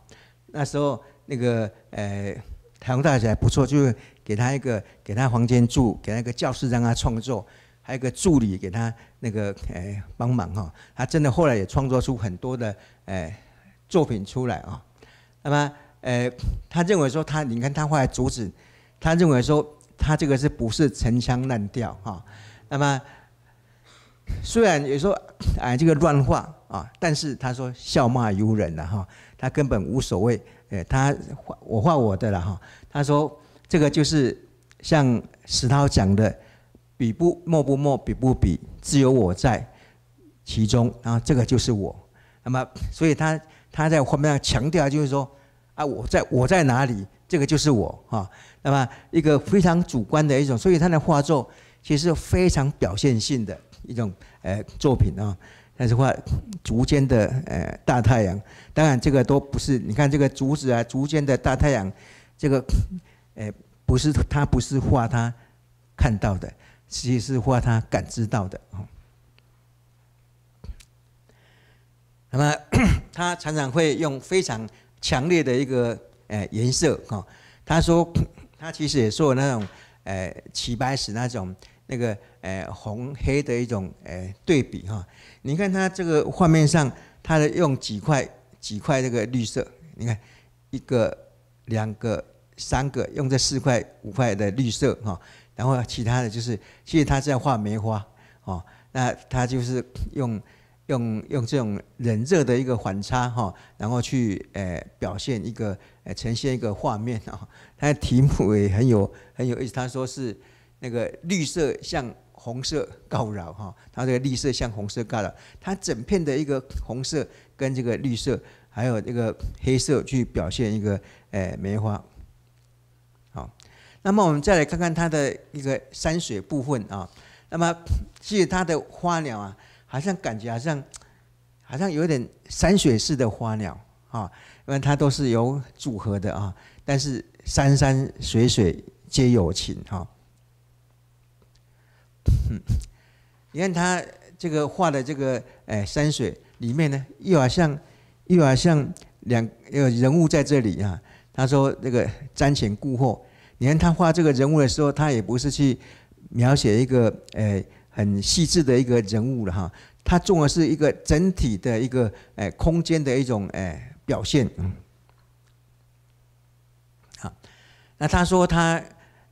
那时候那个诶台东大学还不错，就。是。给他一个，给他房间住，给他一个教室让他创作，还有一个助理给他那个诶帮忙哈。他真的后来也创作出很多的诶作品出来啊。那么呃，他认为说他，你看他后来阻止，他认为说他这个是不是陈腔滥调哈？那么虽然有时候哎这个乱画啊，但是他说笑骂由人了哈，他根本无所谓诶，他画我画我的了哈，他说。这个就是像石涛讲的“笔不莫不莫，笔不笔，自有我在其中”，然后这个就是我。那么，所以他他在画面上强调就是说：“啊，我在我在哪里？这个就是我啊。”那么，一个非常主观的一种，所以他的画作其实非常表现性的一种呃作品啊。但是画竹间的呃大太阳，当然这个都不是。你看这个竹子啊，竹间的大太阳，这个。哎，不是他不是画他看到的，其实是画他感知到的哦。那么 他常常会用非常强烈的一个哎颜色哈。他说他其实也做那种哎齐白石那种那个哎红黑的一种哎对比哈。你看他这个画面上，他的用几块几块这个绿色，你看一个两个。三个用这四块五块的绿色哈，然后其他的就是，其实他在画梅花哦。那他就是用用用这种冷热的一个反差哈，然后去呃表现一个呃呈现一个画面啊。他的题目也很有很有意思，他说是那个绿色像红色告饶哈。他这个绿色像红色告饶，他整片的一个红色跟这个绿色还有这个黑色去表现一个呃梅花。那么我们再来看看它的一个山水部分啊。那么其实它的花鸟啊，好像感觉好像好像有点山水式的花鸟啊，因为它都是有组合的啊。但是山山水水皆有情啊。你看他这个画的这个哎山水里面呢，又好像又好像两有人物在这里啊。他说那个瞻前顾后。你看他画这个人物的时候，他也不是去描写一个诶很细致的一个人物了哈，他重的是一个整体的一个诶空间的一种诶表现。嗯，好，那他说他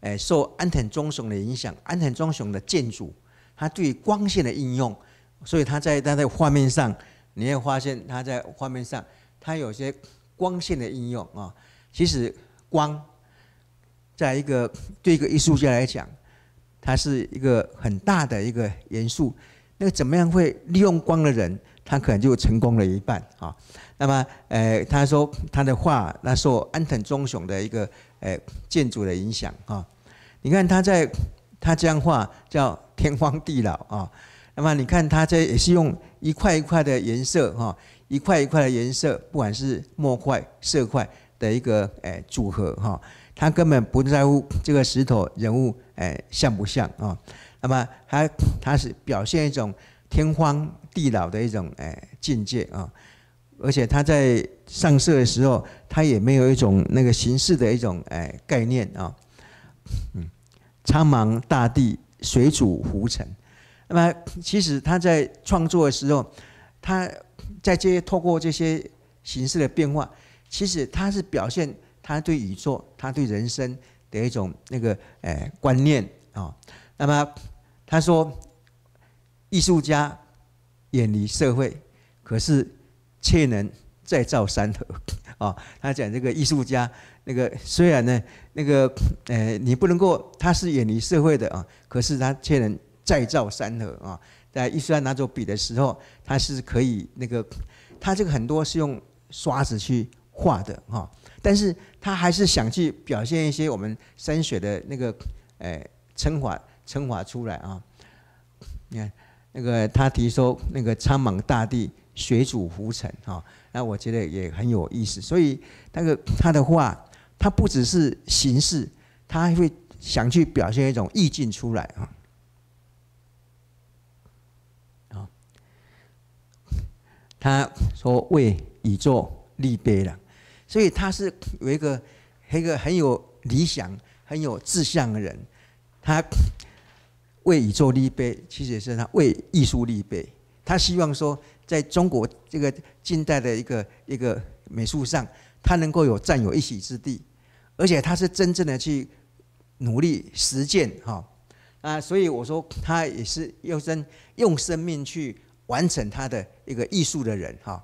诶受安藤忠雄的影响，安藤忠雄的建筑，他对光线的应用，所以他在他的画面上，你会发现他在画面上，他有些光线的应用啊，其实光。在一个对一个艺术家来讲，他是一个很大的一个元素。那个怎么样会利用光的人，他可能就成功了一半啊。那么，呃，他说他的画，那受安藤忠雄的一个呃建筑的影响啊。你看他在他这样画叫天荒地老啊。那么你看他这也是用一块一块的颜色哈，一块一块的颜色，不管是墨块、色块的一个呃组合哈。他根本不在乎这个石头人物，哎，像不像啊？那么，他他是表现一种天荒地老的一种哎境界啊。而且他在上色的时候，他也没有一种那个形式的一种哎概念啊。嗯，苍茫大地，水煮浮尘。那么，其实他在创作的时候，他在这些透过这些形式的变化，其实他是表现。他对宇宙，他对人生的一种那个诶观念啊。那么他说，艺术家远离社会，可是却能再造山河啊。他讲这个艺术家，那个虽然呢，那个诶，你不能够，他是远离社会的啊，可是他却能再造山河啊。在艺术家拿走笔的时候，他是可以那个，他这个很多是用刷子去画的哈。但是他还是想去表现一些我们山水的那个呃，称法称法出来啊。你看那个他提出那个苍茫大地，水主浮沉啊，那我觉得也很有意思。所以那个他的画，他不只是形式，他还会想去表现一种意境出来啊。啊，他说为宇宙立碑了。所以他是有一个一个很有理想、很有志向的人，他为宇宙立碑，其实也是他为艺术立碑。他希望说，在中国这个近代的一个一个美术上，他能够有占有一席之地，而且他是真正的去努力实践哈啊！所以我说，他也是用生用生命去完成他的一个艺术的人哈。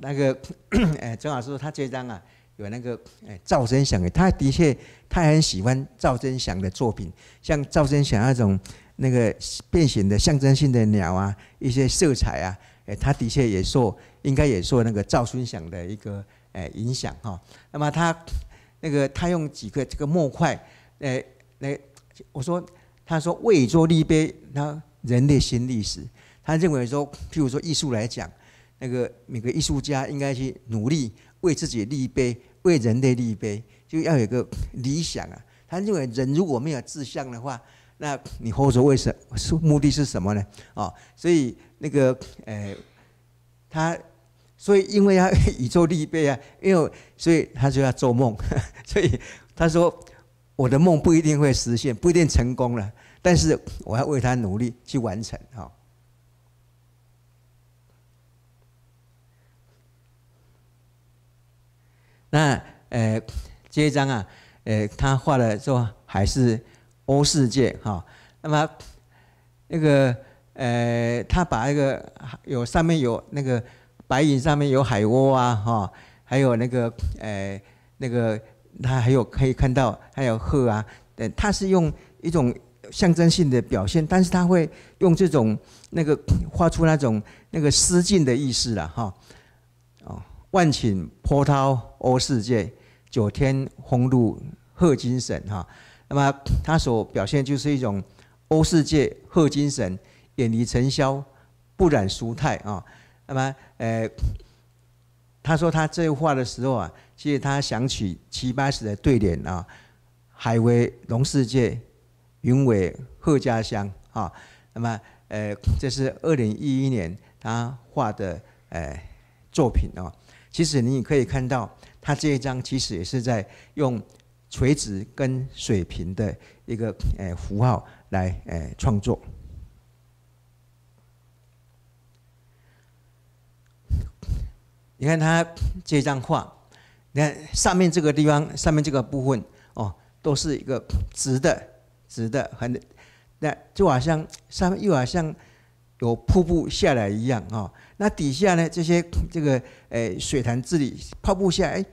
那个 哎，曾老师他这张啊，有那个哎赵春祥，的，他的确他很喜欢赵春祥的作品，像赵春祥那种那个变形的象征性的鸟啊，一些色彩啊，诶，他的确也受应该也受那个赵春祥的一个诶影响哈。那么他那个他用几个这个墨块，哎，那我说他说为做立碑，他人类新历史，他认为说，譬如说艺术来讲。那个每个艺术家应该去努力为自己立碑，为人类立碑，就要有个理想啊。他认为人如果没有志向的话，那你活着为什是目的是什么呢？哦，所以那个呃，他所以因为他宇宙立碑啊，因为所以他就要做梦，所以他说我的梦不一定会实现，不一定成功了，但是我要为他努力去完成哦那呃，这一张啊，呃，他画了说还是欧世界哈。那么那个呃，他把那个有上面有那个白银上面有海鸥啊哈，还有那个呃那个他还有可以看到还有鹤啊，呃，他是用一种象征性的表现，但是他会用这种那个 画出那种那个诗境的意思了哈。哦，万顷波涛。欧世界，九天鸿儒贺精神哈，那么他所表现就是一种欧世界贺精神，远离尘嚣，不染俗态啊。那么，呃，他说他这话的时候啊，其实他想起七八十的对联啊，海为龙世界，云为鹤家乡啊。那么，呃，这是二零一一年他画的呃作品啊。其实你可以看到。他这一张其实也是在用垂直跟水平的一个诶符号来诶创作。你看他这张画，你看上面这个地方，上面这个部分哦，都是一个直的、直的，很那就好像上面又好像有瀑布下来一样啊。那底下呢？这些这个诶，水潭这里瀑布下，哎，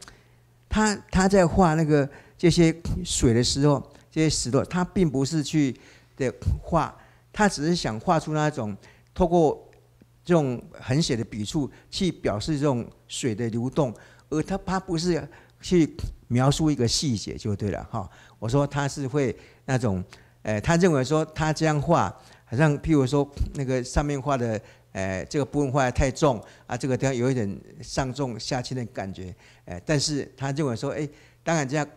他他在画那个这些水的时候，这些石头，他并不是去的画，他只是想画出那种透过这种横写的笔触去表示这种水的流动，而他他不是去描述一个细节就对了哈。我说他是会那种诶，他认为说他这样画，好像譬如说那个上面画的。哎，这个不用画太重啊，这个地方有一点上重下轻的感觉。哎，但是他认为说，哎，当然这样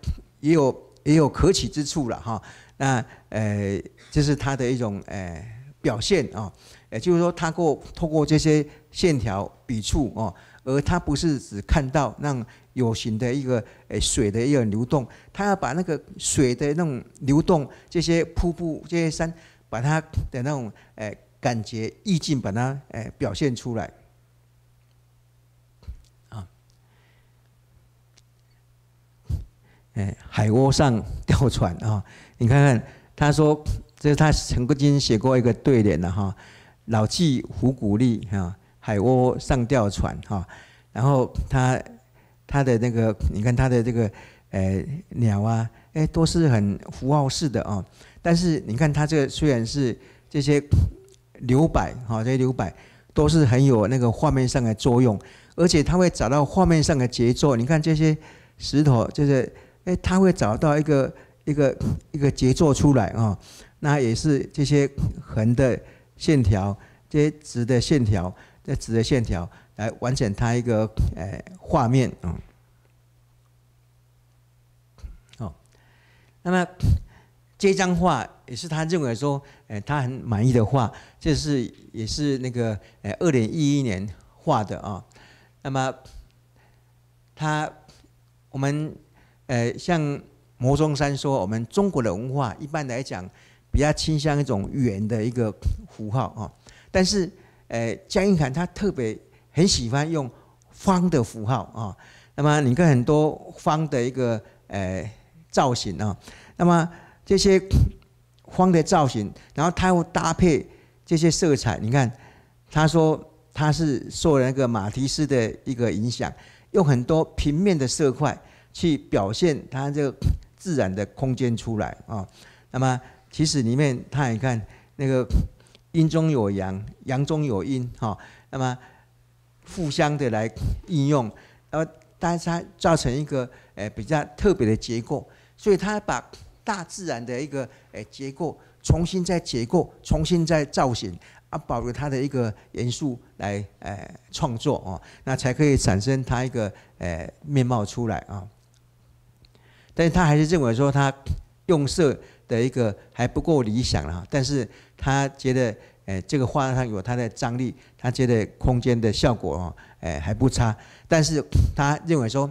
也有也有可取之处了哈。那，哎，这是他的一种，哎，表现哦。也就是说，他过通过这些线条笔触哦，而他不是只看到那种有形的一个，哎，水的一个流动，他要把那个水的那种流动，这些瀑布，这些山，把它的那种，哎。感觉意境把它哎表现出来，啊，哎海窝上吊船啊，你看看他说，这是他曾经写过一个对联的哈，老骥伏古力哈，海窝上吊船哈，然后他他的那个你看他的这个呃鸟啊哎都是很符号式的哦，但是你看他这个虽然是这些。留白，哈，这些留白都是很有那个画面上的作用，而且他会找到画面上的节奏。你看这些石头，就是，哎，他会找到一个一个一个节奏出来啊。那也是这些横的线条、这些直的线条、这直的线条来完成它一个哎画面啊。好，那么这张画。也是他认为说，哎，他很满意的画，这是也是那个，哎，二零一一年画的啊。那么，他，我们，呃，像摩中山说，我们中国的文化一般来讲比较倾向一种圆的一个符号啊。但是，呃，江一涵他特别很喜欢用方的符号啊。那么，你看很多方的一个，呃，造型啊。那么这些。方的造型，然后他又搭配这些色彩。你看，他说他是受那个马蒂斯的一个影响，用很多平面的色块去表现它这个自然的空间出来啊。那么其实里面他也看那个阴中有阳，阳中有阴哈。那么互相的来应用，然后大家它造成一个诶比较特别的结构，所以他把。大自然的一个诶结构，重新再结构，重新再造型啊，保留它的一个元素来诶创作哦，那才可以产生它一个诶面貌出来啊。但是他还是认为说，他用色的一个还不够理想了啊。但是他觉得诶，这个画上有它的张力，他觉得空间的效果哦，诶还不差。但是他认为说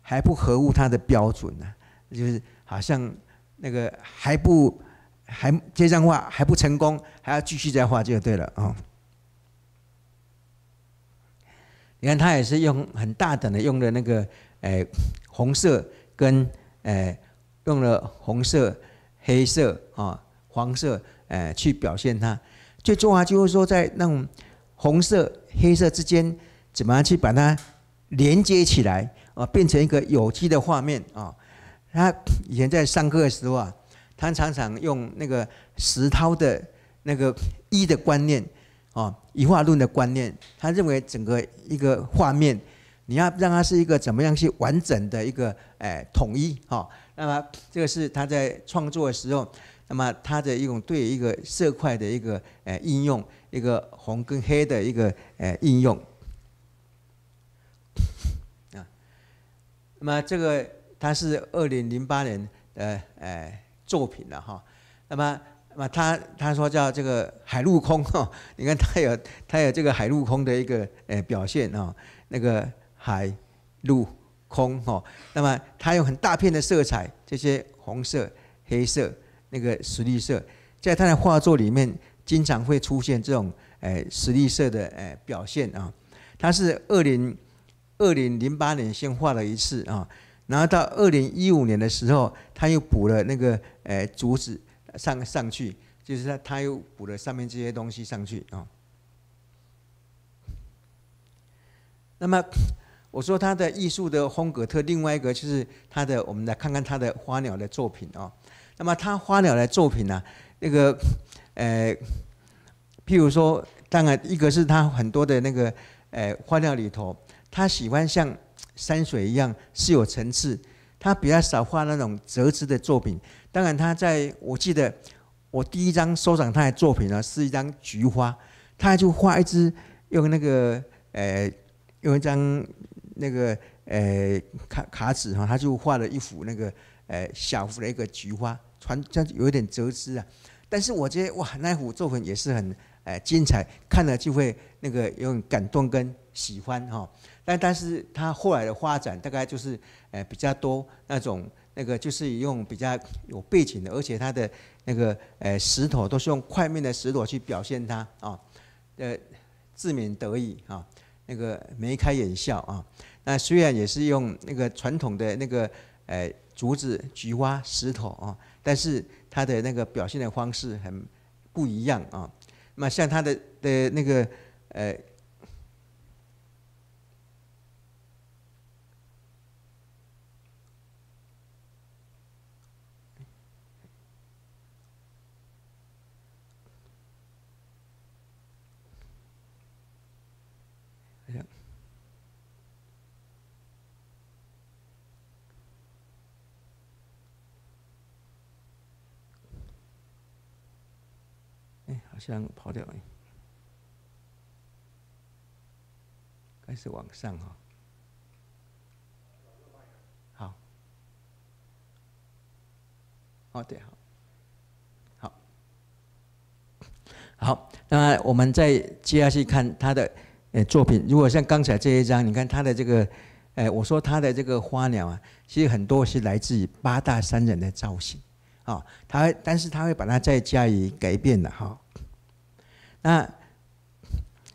还不合乎他的标准呢，就是好像。那个还不还这张画还不成功，还要继续再画就对了啊。你看他也是用很大胆的，用了那个哎红色跟哎用了红色、黑色啊、黄色哎去表现它。最重要就是说在那种红色、黑色之间，怎么样去把它连接起来啊，变成一个有机的画面啊。他以前在上课的时候啊，他常常用那个石涛的那个一的观念，哦，一画论的观念，他认为整个一个画面，你要让它是一个怎么样去完整的一个哎统一哈。那么这个是他在创作的时候，那么他的一种对一个色块的一个哎应用，一个红跟黑的一个哎应用啊。那么这个。他是二零零八年的呃作品了哈，那么那么他他说叫这个海陆空哈，你看他有他有这个海陆空的一个呃表现啊，那个海陆空哈，那么他有很大片的色彩，这些红色、黑色、那个石绿色，在他的画作里面经常会出现这种诶石绿色的诶表现啊，他是二零二零零八年先画了一次啊。然后到二零一五年的时候，他又补了那个呃竹子上上去，就是他他又补了上面这些东西上去啊。那么我说他的艺术的风格特，另外一个就是他的我们来看看他的花鸟的作品哦。那么他花鸟的作品呢，那个呃，譬如说，当然一个是他很多的那个呃花鸟里头，他喜欢像。山水一样是有层次，他比较少画那种折枝的作品。当然，他在我记得我第一张收藏他的作品呢，是一张菊花。他就画一只用那个呃用一张那个呃卡卡纸哈，他就画了一幅那个呃小幅的一个菊花，传这有一点折枝啊。但是我觉得哇，那幅作品也是很呃精彩，看了就会那个有感动跟喜欢哈。但但是他后来的发展大概就是，呃，比较多那种那个就是用比较有背景的，而且他的那个呃石头都是用块面的石头去表现它啊，呃，自鸣得意啊，那个眉开眼笑啊。那虽然也是用那个传统的那个呃竹子、菊花、石头啊，但是他的那个表现的方式很不一样啊。那像他的的那个呃。样跑掉了，开始往上哈，好，哦对，好，好，好，那我们再接下去看他的呃作品。如果像刚才这一张，你看他的这个，呃，我说他的这个花鸟啊，其实很多是来自于八大山人的造型，啊，他但是他会把它再加以改变的哈。那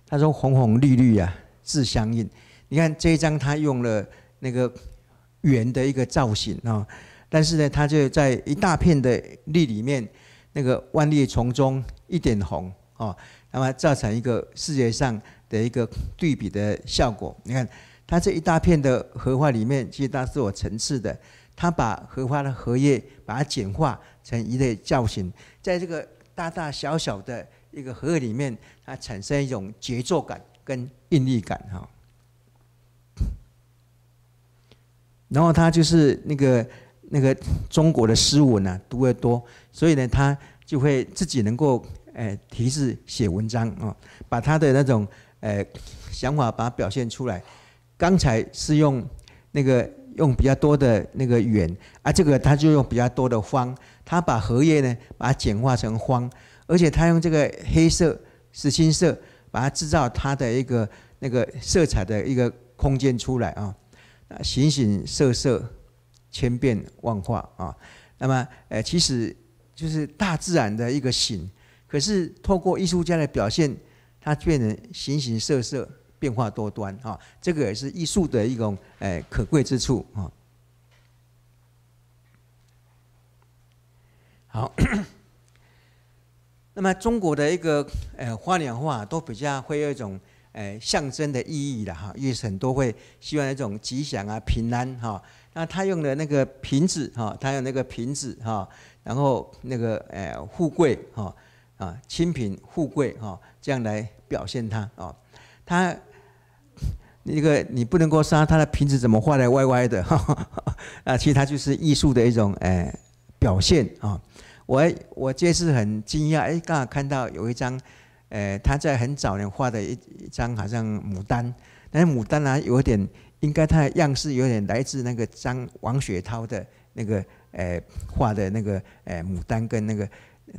他说红红绿绿啊，字相应。你看这一张，他用了那个圆的一个造型啊，但是呢，他就在一大片的绿里面，那个万绿丛中一点红啊，那么造成一个视觉上的一个对比的效果。你看他这一大片的荷花里面，其实它是有层次的。他把荷花的荷叶把它简化成一类造型，在这个大大小小的。一个荷里面，它产生一种节奏感跟韵律感哈。然后他就是那个那个中国的诗文呢读得多，所以呢他就会自己能够诶提示写文章啊，把他的那种诶想法把它表现出来。刚才是用那个用比较多的那个圆，而这个他就用比较多的方，他把荷叶呢把它简化成方。而且他用这个黑色、是青色，把它制造它的一个那个色彩的一个空间出来啊，那形形色色，千变万化啊。那么，呃，其实就是大自然的一个形，可是透过艺术家的表现，它变成形形色色，变化多端啊。这个也是艺术的一种呃，可贵之处啊。好。那么中国的一个呃花鸟画都比较会有一种呃象征的意义的哈，因为很多会希望一种吉祥啊、平安哈。那他用的那个瓶子哈，他用那个瓶子哈，然后那个呃富贵哈啊清贫富贵哈，这样来表现它啊。他那个你不能够说他的瓶子怎么画的歪歪的，哈、啊，其实它就是艺术的一种呃表现啊。我我这次很惊讶，哎，刚好看到有一张，呃，他在很早年画的一一张，好像牡丹，但是牡丹呢，有点应该他的样式有点来自那个张王雪涛的那个呃，画的那个呃，牡丹跟那个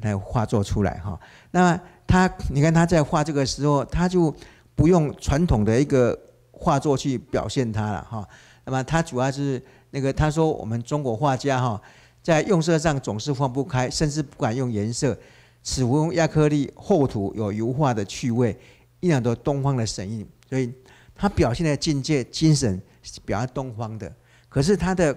那画作出来哈。那他你看他在画这个时候，他就不用传统的一个画作去表现他了哈。那么他主要是那个他说我们中国画家哈。在用色上总是放不开，甚至不敢用颜色。此幅用亚克力厚涂，有油画的趣味，一点的东方的神韵。所以，他表现的境界、精神，是表达东方的，可是他的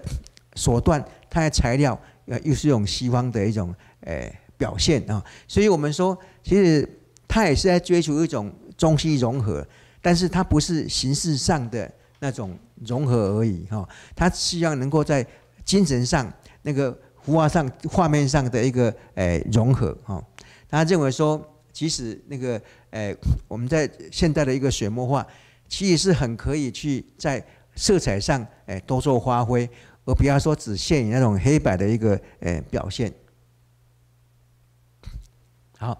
手段、他的材料，呃，又是一种西方的一种诶表现啊。所以我们说，其实他也是在追求一种中西融合，但是他不是形式上的那种融合而已哈。他希望能够在精神上。那个画上画面上的一个诶融合哈，他认为说，即使那个诶我们在现代的一个水墨画，其实是很可以去在色彩上诶多做发挥，而不要说只限于那种黑白的一个诶表现。好，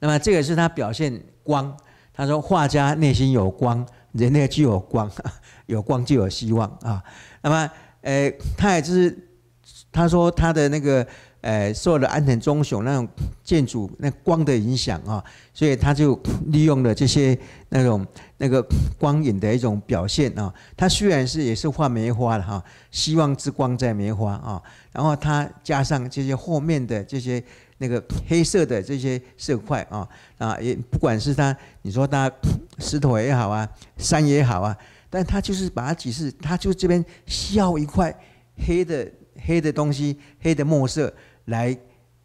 那么这个是他表现光，他说画家内心有光，人类就有光，有光就有希望啊。那么诶，他也就是。他说他的那个，呃，受了安藤忠雄那种建筑那光的影响啊，所以他就利用了这些那种那个光影的一种表现啊。他虽然是也是画梅花的哈，希望之光在梅花啊。然后他加上这些后面的这些那个黑色的这些色块啊啊，也不管是他你说他石头也好啊，山也好啊，但他就是把它只是，他就这边削一块黑的。黑的东西，黑的墨色来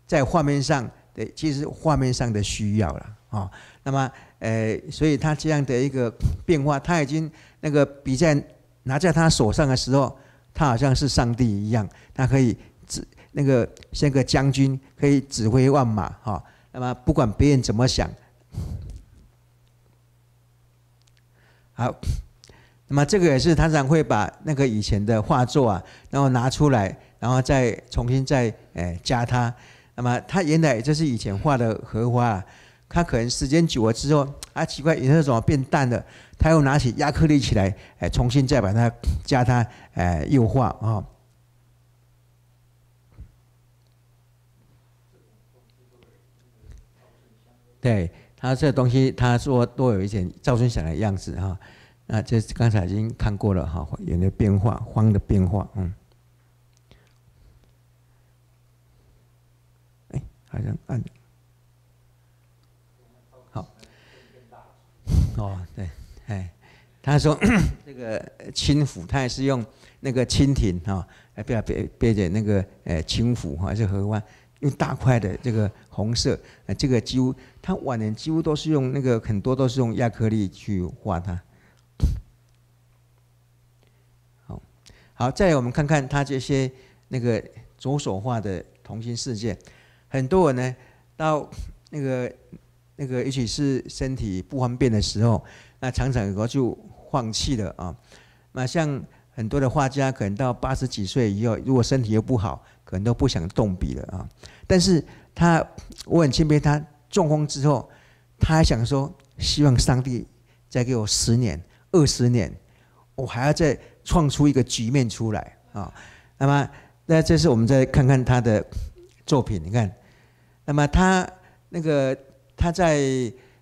在画面上的，其实画面上的需要了啊。那么，呃，所以他这样的一个变化，他已经那个笔在拿在他手上的时候，他好像是上帝一样，他可以指那个像个将军可以指挥万马哈。那么不管别人怎么想，好，那么这个也是他常会把那个以前的画作啊，然后拿出来。然后再重新再诶加它，那么它原来就是以前画的荷花，它可能时间久了之后，啊奇怪颜色怎么变淡了？他又拿起亚克力起来，诶重新再把它加它，诶又画啊。对他这东西，他说都有一点赵春祥的样子哈，那这刚才已经看过了哈，有的变化，方的变化，嗯。好像按，好，哦，对，哎，他说这个轻抚，他也是用那个蜻蜓啊，哎，不要别别着那个哎，青抚还是河湾，用大块的这个红色，这个几乎他晚年几乎都是用那个很多都是用亚克力去画它。好，再来我们看看他这些那个左手画的同心世界。很多人呢，到那个那个，也许是身体不方便的时候，那常常就放弃了啊。那像很多的画家，可能到八十几岁以后，如果身体又不好，可能都不想动笔了啊。但是他，我很钦佩他，中风之后，他还想说，希望上帝再给我十年、二十年，我还要再创出一个局面出来啊。那么，那这是我们再看看他的作品，你看。那么他那个他在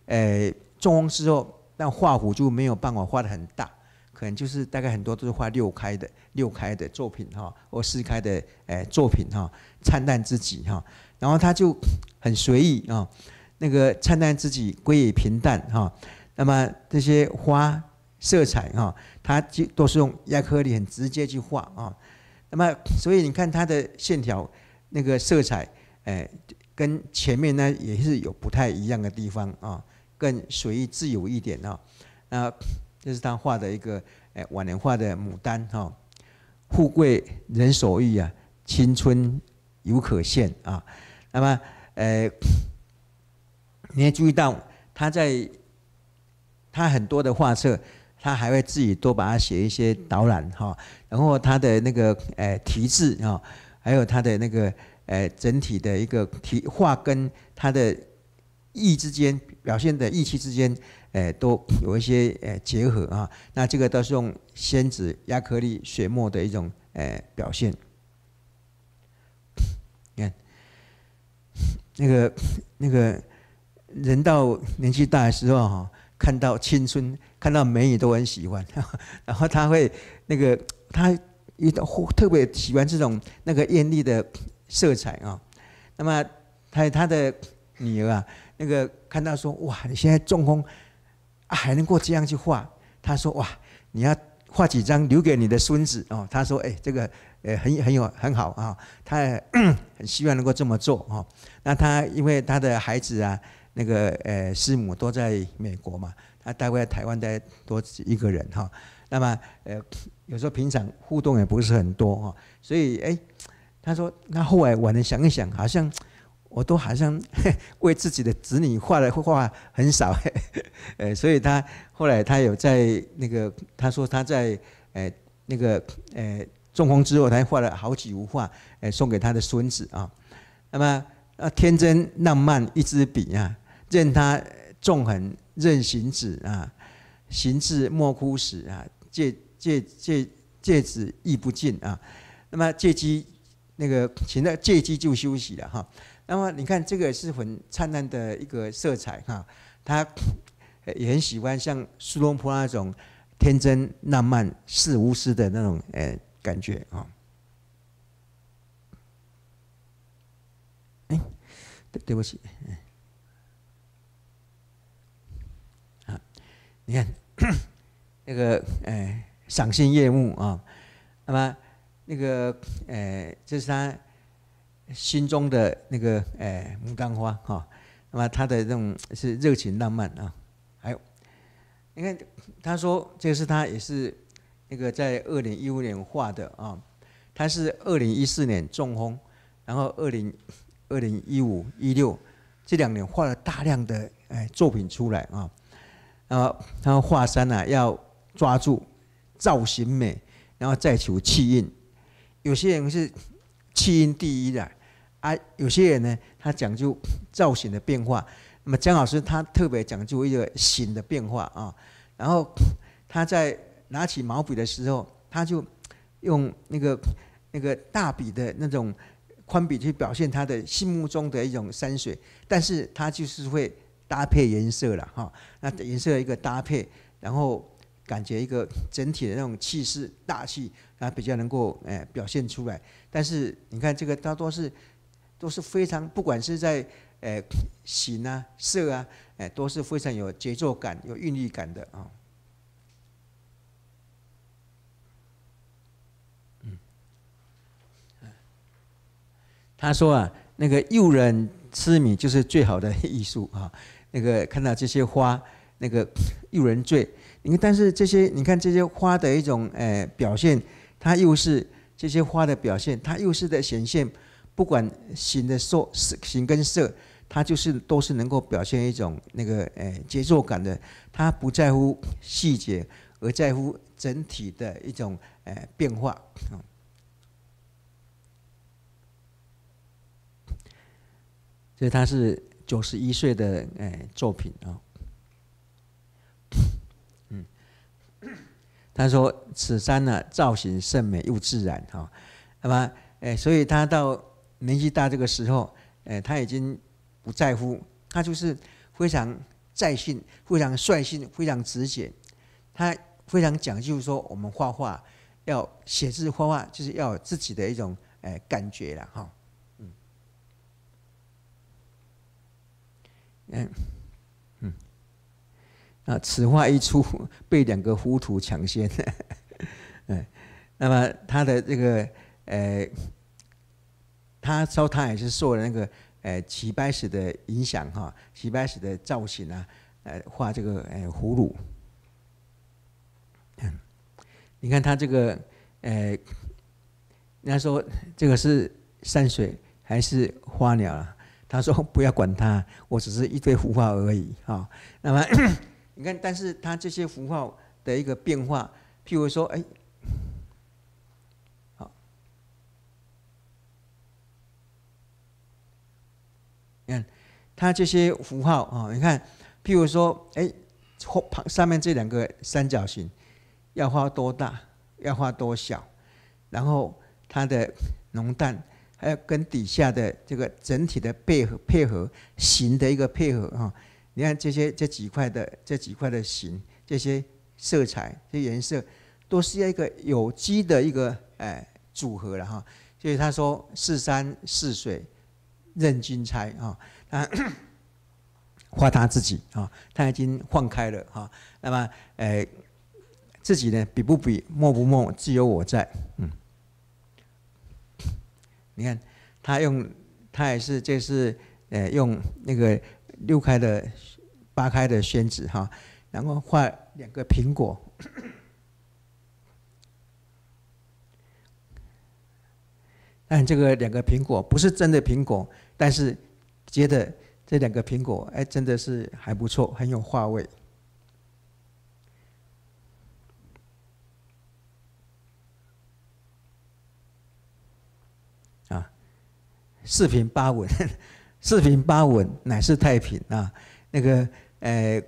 呃中锋时候，那画虎就没有办法画的很大，可能就是大概很多都是画六开的六开的作品哈，或四开的呃作品哈，灿烂之极哈。然后他就很随意啊，那个灿烂之极归于平淡哈。那么这些花色彩哈，他就都是用亚克力很直接去画啊。那么所以你看他的线条那个色彩诶。跟前面呢也是有不太一样的地方啊，更随意自由一点啊。那这是他画的一个诶，晚年画的牡丹哈。富贵人所欲啊，青春犹可现啊。那么诶，你也注意到他在他很多的画册，他还会自己多把它写一些导览哈，然后他的那个诶题字哈，还有他的那个。哎，整体的一个提画跟他的意之间表现的意气之间，哎，都有一些哎结合啊。那这个都是用宣纸、亚克力、水墨的一种哎表现。你看，那个那个人到年纪大的时候哈，看到青春、看到美女都很喜欢，然后他会那个他遇到特别喜欢这种那个艳丽的。色彩啊，那么他他的女儿啊，那个看到说哇，你现在中风还能够这样去画？他说哇，你要画几张留给你的孙子哦。他说哎，这个呃很很有很好啊，他很希望能够这么做哈。那他因为他的孩子啊，那个呃师母都在美国嘛，他大概台湾待多一个人哈。那么呃有时候平常互动也不是很多哈，所以哎。他说：“那后来我能想一想，好像我都好像 为自己的子女画的画很少。呃，所以他后来他有在那个，他说他在呃那个呃中风之后，他画了好几幅画，呃送给他的孙子啊。那么啊，天真浪漫一支笔啊，任他纵横任行止啊，行至莫枯死啊，借借借借纸亦不尽啊。那么借机。”那个，请在借机就休息了哈。那么你看这个是很灿烂的一个色彩哈，他也很喜欢像苏东坡那种天真浪漫、似无私的那种呃感觉啊。哎，对对不起。啊，你看 那个哎，赏心悦目啊。那么。那个，呃，这是他心中的那个，呃，牡丹花哈。那么他的那种是热情浪漫啊。还有，你看他说，这是他也是那个在二零一五年画的啊。他是二零一四年中风，然后二零二零一五一六这两年画了大量的哎作品出来啊。那么他说画山呢，要抓住造型美，然后再求气韵。有些人是气音第一的，啊，有些人呢，他讲究造型的变化。那么姜老师他特别讲究一个形的变化啊，然后他在拿起毛笔的时候，他就用那个那个大笔的那种宽笔去表现他的心目中的一种山水，但是他就是会搭配颜色了哈，那颜色一个搭配，然后。感觉一个整体的那种气势、大气，啊，比较能够哎表现出来。但是你看，这个它都是都是非常，不管是在哎形啊、色啊，哎，都是非常有节奏感、有韵律感的啊。嗯，他说啊，那个诱人痴迷就是最好的艺术啊。那个看到这些花，那个诱人醉。你看，但是这些，你看这些花的一种，呃，表现，它又是这些花的表现，它又是在显现，不管形的色、形跟色，它就是都是能够表现一种那个，呃，节奏感的。它不在乎细节，而在乎整体的一种，呃，变化。所以它是九十一岁的，呃，作品啊。他说：“此山呢，造型甚美又自然，哈，那么，哎，所以他到年纪大这个时候，哎，他已经不在乎，他就是非常在性，非常率性，非常直接。他非常讲，究说，我们画画要写字画画，就是要有自己的一种哎感觉了，哈。”嗯。啊，此话一出，被两个糊涂抢先。嗯，那么他的这个，呃，他说他也是受了那个，呃，齐白石的影响哈，齐白石的造型啊，呃，画这个，呃，葫芦。嗯，你看他这个，呃，人家说这个是山水还是花鸟啊？他说不要管他，我只是一堆胡话而已哈，那么。你看，但是它这些符号的一个变化，譬如说，哎，好，你看它这些符号啊，你看，譬如说，哎，或旁上面这两个三角形要画多大，要画多小，然后它的浓淡还要跟底下的这个整体的配合、配合、形的一个配合啊。你看这些这几块的这几块的形，这些色彩、这颜色，都是一个有机的一个哎组合了哈。所以他说“是山是水任君猜”啊，他画 他自己啊，他已经放开了哈。那么哎，自己呢比不比，墨不墨，自有我在。嗯，你看他用，他也是，这是呃用那个。六开的、八开的宣纸哈，然后画两个苹果。但这个两个苹果不是真的苹果，但是觉得这两个苹果哎，真的是还不错，很有画味。啊，四平八稳。四平八稳，乃是太平啊。那个，呃，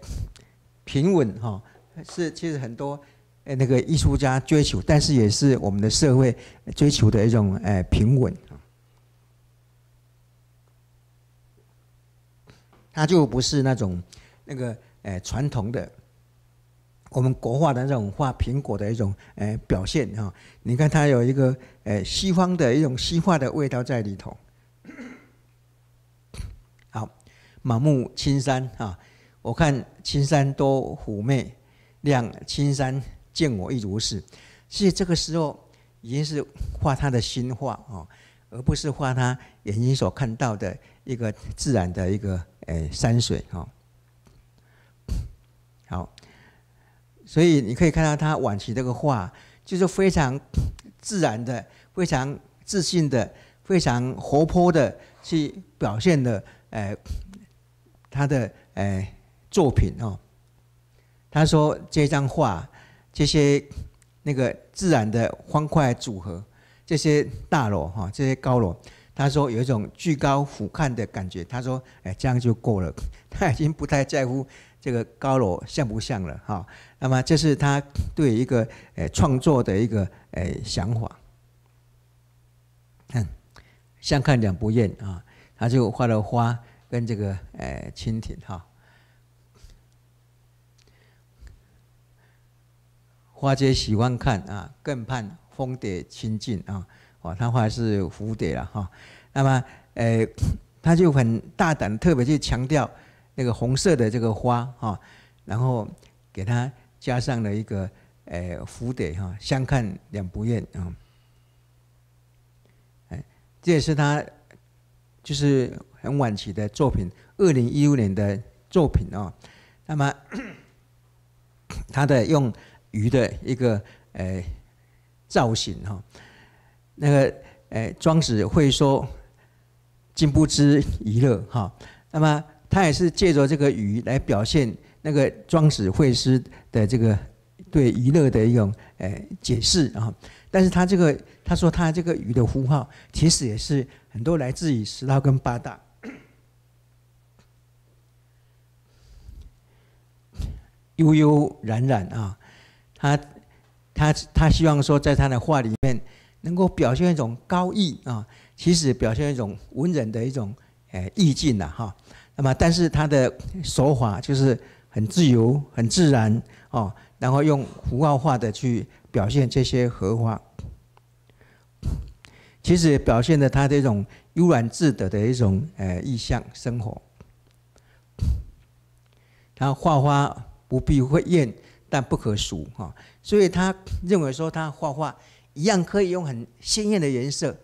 平稳哈，是其实很多，呃那个艺术家追求，但是也是我们的社会追求的一种，呃平稳。它就不是那种那个，呃传统的，我们国画的那种画苹果的一种，呃表现哦。你看它有一个，呃西方的一种西化的味道在里头。满目青山啊！我看青山多妩媚，量青山见我亦如是。所以这个时候已经是画他的心画哦，而不是画他眼睛所看到的一个自然的一个诶山水哦。好，所以你可以看到他晚期这个画，就是非常自然的、非常自信的、非常活泼的去表现的诶。他的诶作品哦，他说这张画，这些那个自然的欢快组合，这些大楼哈，这些高楼，他说有一种居高俯瞰的感觉。他说，哎，这样就够了，他已经不太在乎这个高楼像不像了哈。那么，这是他对一个诶创作的一个呃想法。看，相看两不厌啊，他就画了花。跟这个呃蜻蜓哈，花姐喜欢看啊，更盼蜂蝶亲近啊。哦，他画的是蝴蝶了哈。那么呃，他就很大胆，特别去强调那个红色的这个花哈，然后给他加上了一个呃蝴蝶哈，相看两不厌啊。哎，这也是他就是。很晚期的作品，二零一五年的作品哦。那么他 的用鱼的一个诶造型哈，那个诶庄子会说“今不知鱼乐”哈。那么他也是借着这个鱼来表现那个庄子会师的这个对鱼乐的一种诶解释啊，但是他这个他说他这个鱼的符号，其实也是很多来自于十道跟八大。悠悠冉冉啊，他他他希望说，在他的话里面能够表现一种高逸啊，其实表现一种文人的一种呃意境呐哈。那么，但是他的手法就是很自由、很自然哦，然后用符号化的去表现这些荷花，其实表现了他这种悠然自得的一种呃意象生活。他画花。不必会艳，但不可俗哈。所以他认为说，他画画一样可以用很鲜艳的颜色，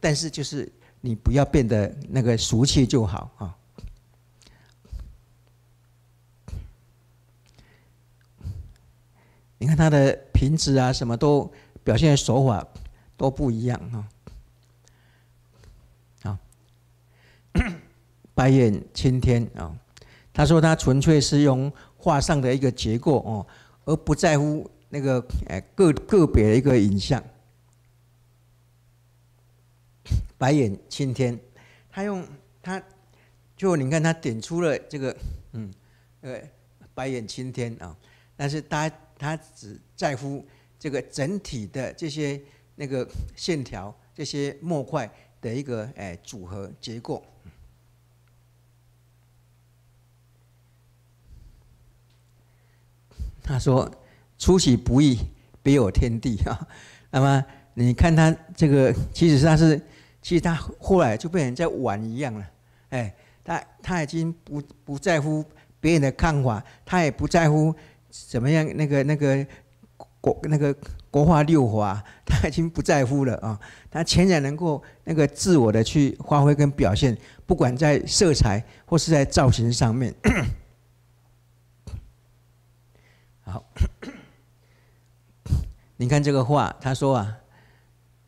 但是就是你不要变得那个俗气就好啊。你看他的瓶子啊，什么都表现手法都不一样啊。白眼青天啊，他说他纯粹是用。画上的一个结构哦，而不在乎那个哎个个别的一个影像。白眼青天，他用他，就你看他点出了这个嗯呃白眼青天啊，但是他他只在乎这个整体的这些那个线条、这些墨块的一个哎组合结构。他说：“出其不意，别有天地啊！那么你看他这个，其实他是，其实他后来就被人在玩一样了。哎，他他已经不不在乎别人的看法，他也不在乎怎么样那个那个国那个国画六华，他已经不在乎了啊！他全然能够那个自我的去发挥跟表现，不管在色彩或是在造型上面。”好，你看这个画，他说啊，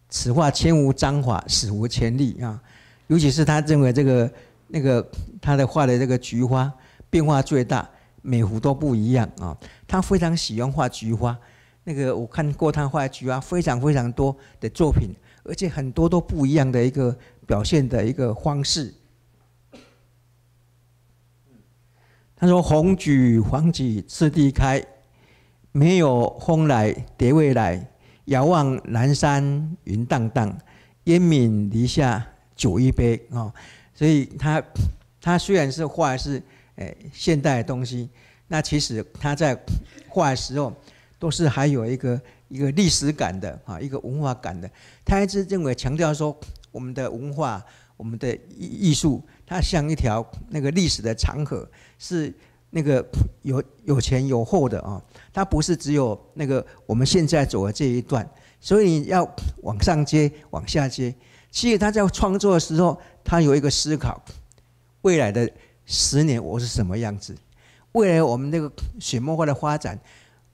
此画千无章法，史无前例啊。尤其是他认为这个那个他的画的这个菊花变化最大，每幅都不一样啊。他非常喜欢画菊花，那个我看过他画菊花非常非常多的作品，而且很多都不一样的一个表现的一个方式。他说红举黄举次第开。没有风来蝶未来，遥望南山云荡荡，烟暝篱下酒一杯啊。所以他，他虽然是画的是诶现代的东西，那其实他在画的时候，都是还有一个一个历史感的啊，一个文化感的。他一直认为强调说，我们的文化，我们的艺艺术，它像一条那个历史的长河，是。那个有有前有后的啊，它不是只有那个我们现在走的这一段，所以你要往上接往下接。其实他在创作的时候，他有一个思考：未来的十年我是什么样子？未来我们那个水墨画的发展，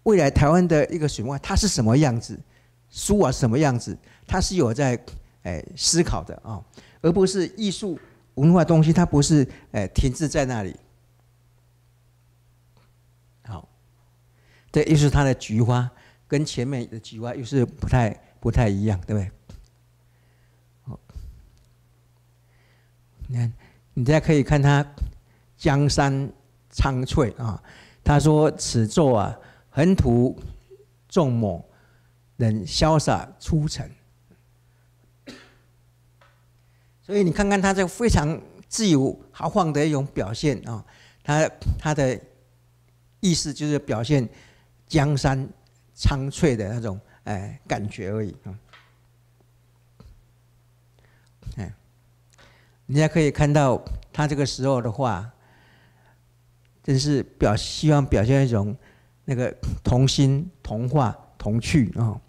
未来台湾的一个水墨画它是什么样子？书啊什么样子？他是有在哎思考的啊，而不是艺术文化东西，它不是哎停滞在那里。这又是他的菊花，跟前面的菊花又是不太不太一样，对不对？好，你看，你再可以看他江山苍翠啊。他说：“此作啊，横图众某人潇洒出尘。”所以你看看他这非常自由豪放的一种表现啊。他他的意思就是表现。江山苍翠的那种哎感觉而已啊，哎，你家可以看到他这个时候的画，真是表希望表现一种那个童心、童话、童趣啊。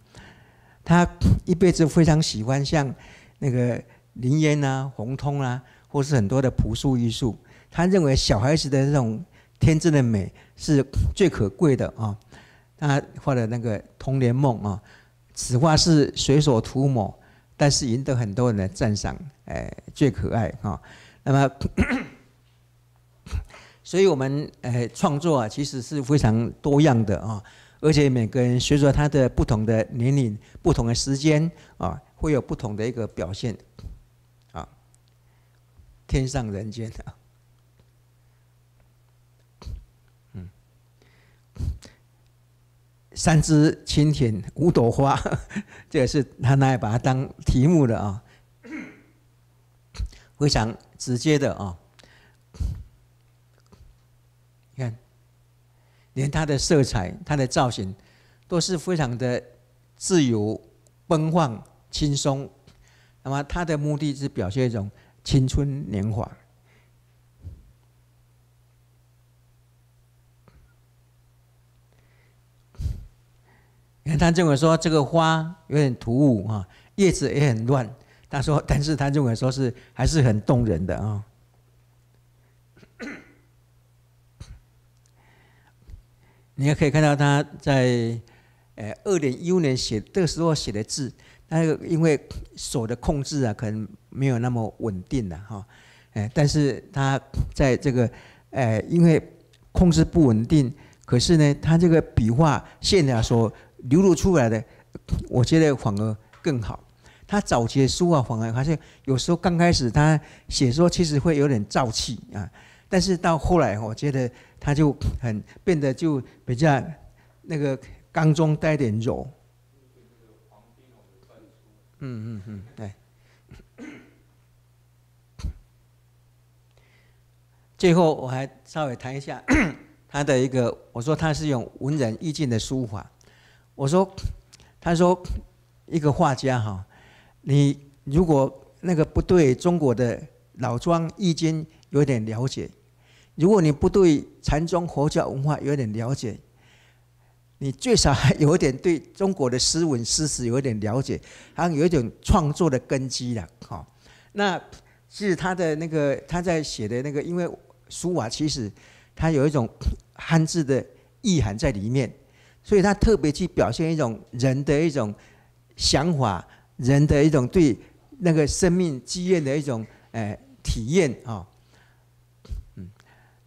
他一辈子非常喜欢像那个林烟啊、红通啊，或是很多的朴树、艺树。他认为小孩子的这种天真的美是最可贵的啊。他画的那个童年梦啊，此画是随手涂抹，但是赢得很多人的赞赏，哎，最可爱哈。那么，所以我们呃创作啊，其实是非常多样的啊，而且每个人随着他的不同的年龄、不同的时间啊，会有不同的一个表现啊。天上人间啊。三只蜻蜓，五朵花，这也是他拿来把它当题目的啊，非常直接的啊。你看，连它的色彩、它的造型，都是非常的自由、奔放、轻松。那么，它的目的是表现一种青春年华。他认为说这个花有点突兀啊，叶子也很乱。他说，但是他认为说是还是很动人的啊。你也可以看到他在呃，二零一五年写这个时候写的字，那个因为手的控制啊，可能没有那么稳定了哈。哎，但是他在这个哎，因为控制不稳定，可是呢，他这个笔画线条说。流露出来的，我觉得反而更好。他早期的书啊，反而发现有时候刚开始他写说其实会有点燥气啊。但是到后来，我觉得他就很变得就比较那个刚中带点柔。嗯嗯嗯，对。最后我还稍微谈一下他的一个，我说他是用文人意境的书法。我说：“他说，一个画家哈，你如果那个不对中国的老庄、易经有点了解，如果你不对禅宗、佛教文化有点了解，你最少还有一点对中国的诗文、诗词有点了解，好像有一种创作的根基了哈。那是他的那个他在写的那个，因为书法其实它有一种汉字的意涵在里面。”所以他特别去表现一种人的一种想法，人的一种对那个生命经验的一种呃体验啊，嗯，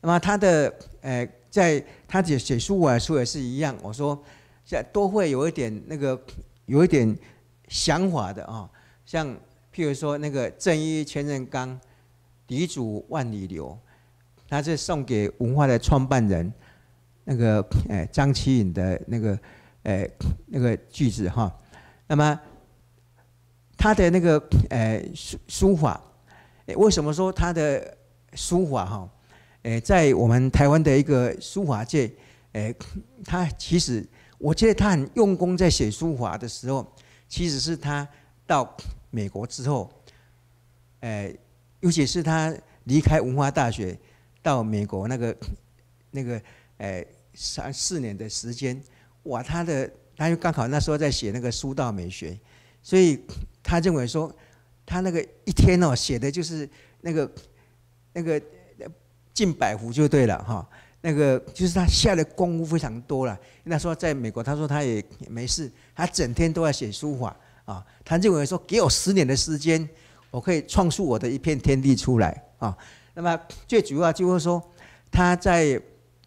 那么他的呃，在他写写书啊，书也是一样，我说像都会有一点那个有一点想法的啊，像譬如说那个“正义千仞刚，嫡主万里流”，他是送给文化的创办人。那个，哎，张起颖的那个，哎，那个句子哈，那么，他的那个，哎，书书法，为什么说他的书法哈，哎，在我们台湾的一个书法界，哎，他其实，我觉得他很用功，在写书法的时候，其实是他到美国之后，哎，尤其是他离开文化大学到美国那个，那个，哎。三四年的时间，哇，他的，他又刚好那时候在写那个书道美学，所以 他认为说，他那个一天哦写的就是那个那个近百幅就对了哈，那个就是他下的功夫非常多了。那时候在美国，他说他也没事，他整天都在写书法啊。他认为说，给我十年的时间，我可以创出我的一片天地出来啊。那么最主要就是说，他在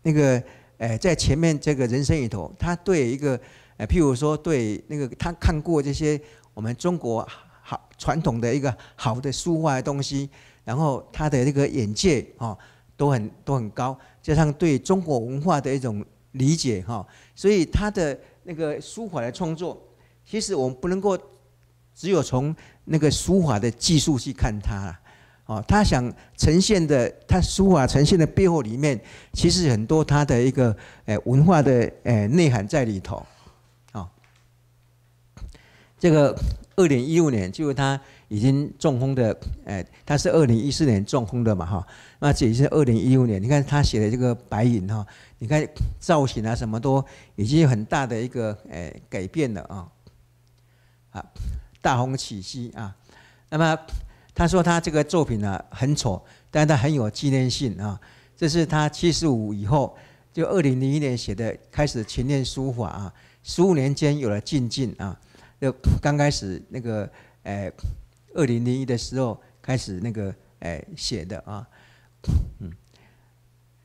那个。哎，在前面这个人生里头，他对一个，哎，譬如说对那个他看过这些我们中国好传统的一个好的书画的东西，然后他的那个眼界哦，都很都很高，加上对中国文化的一种理解哈，所以他的那个书法的创作，其实我们不能够只有从那个书法的技术去看他。哦，他想呈现的，他书法呈现的背后里面，其实很多他的一个诶文化的诶内涵在里头。好，这个二零一五年，就是他已经中风的，诶，他是二零一四年中风的嘛，哈。那这也是二零一五年，你看他写的这个白影哈，你看造型啊，什么都已经有很大的一个诶改变了啊。好，大红起兮啊，那么。他说他这个作品呢很丑，但是他很有纪念性啊。这是他七十五以后，就二零零一年写的，开始勤练书法啊。十五年间有了进进啊，就刚开始那个，哎，二零零一的时候开始那个，哎写的啊，嗯，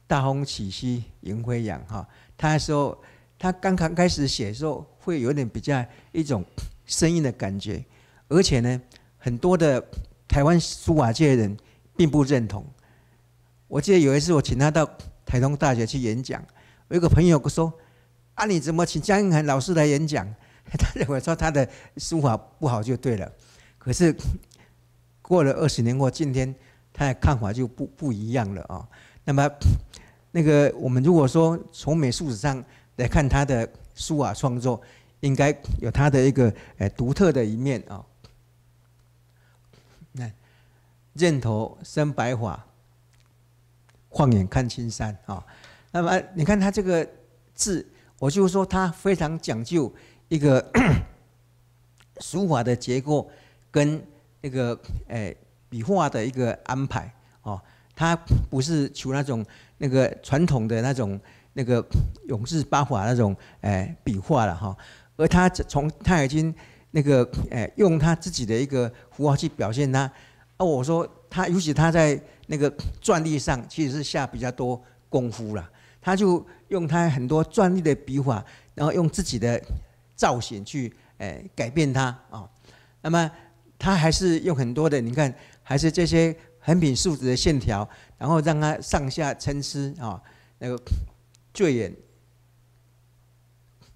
大风起兮云飞扬哈。他说他刚刚开始写的时候会有点比较一种生硬的感觉，而且呢很多的。台湾书法界的人并不认同。我记得有一次，我请他到台东大学去演讲。我一个朋友说：“啊，你怎么请江英恒老师来演讲？他认为说他的书法不好就对了。”可是过了二十年或今天，他的看法就不不一样了啊。那么，那个我们如果说从美术史上来看他的书法创作，应该有他的一个诶独特的一面啊。任头生白发，放眼看青山啊！那么你看他这个字，我就说他非常讲究一个 书法的结构跟那个诶笔画的一个安排哦。他不是求那种那个传统的那种那个永字八法那种诶笔画了哈，而他从他已经那个诶用他自己的一个符号去表现他。啊，我说他，尤其他在那个篆隶上，其实是下比较多功夫了。他就用他很多篆隶的笔法，然后用自己的造型去诶改变它啊。那么他还是用很多的，你看还是这些横平竖直的线条，然后让它上下参差啊。那个醉眼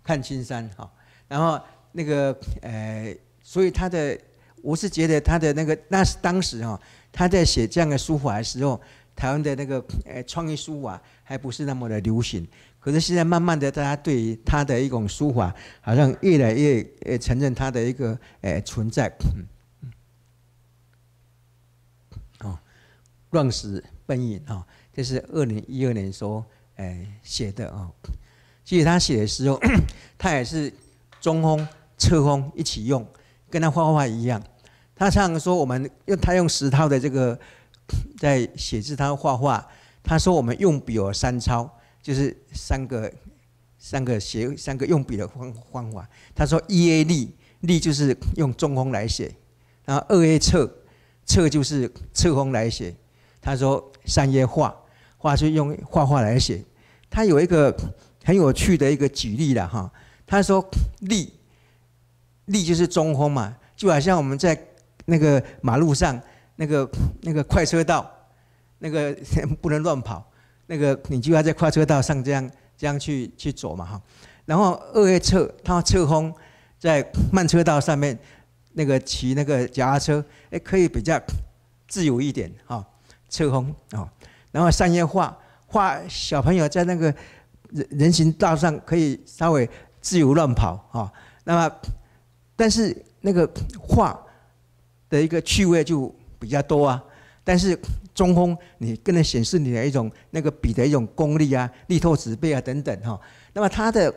看青山哦。然后那个诶，所以他的。我是觉得他的那个，那是当时哈，他在写这样的书法的时候，台湾的那个呃创意书法还不是那么的流行。可是现在慢慢的，大家对于他的一种书法，好像越来越呃承认他的一个呃存在。哦，乱石奔影啊，这是二零一二年说呃写的啊。其实他写的时候，他也是中锋、侧锋一起用。跟他画画一样，他常说我们用他用石涛的这个 在写字，他画画。他说我们用笔有三抄，就是三个三个写三个用笔的方方法。他说一 a 立，立就是用中锋来写；然后二 a 侧，侧就是侧锋来写。他说三 a 画，画就用画画来写。他有一个很有趣的一个举例了哈，他说立。力就是中风嘛，就好像我们在那个马路上那个那个快车道，那个 不能乱跑，那个你就要在快车道上这样这样去去走嘛哈。然后二月侧它侧风在慢车道上面，那个骑那个脚踏车，哎可以比较自由一点哈，侧风啊。然后三月画画小朋友在那个人人行道上可以稍微自由乱跑哈。那么。但是那个画的一个趣味就比较多啊。但是中锋你更能显示你的一种那个笔的一种功力啊，力透纸背啊等等哈。那么他的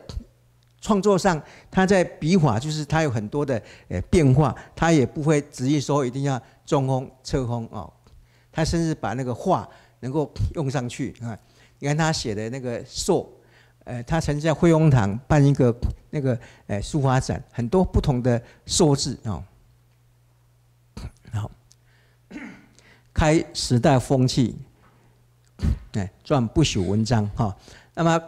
创作上，他在笔法就是他有很多的呃变化，他也不会执意说一定要中锋、侧锋哦。他甚至把那个画能够用上去啊。你看他写的那个“硕”。呃，他曾经在惠翁堂办一个那个呃书法展，很多不同的瘦字哦。好，开时代风气，哎，赚不朽文章哈。那么，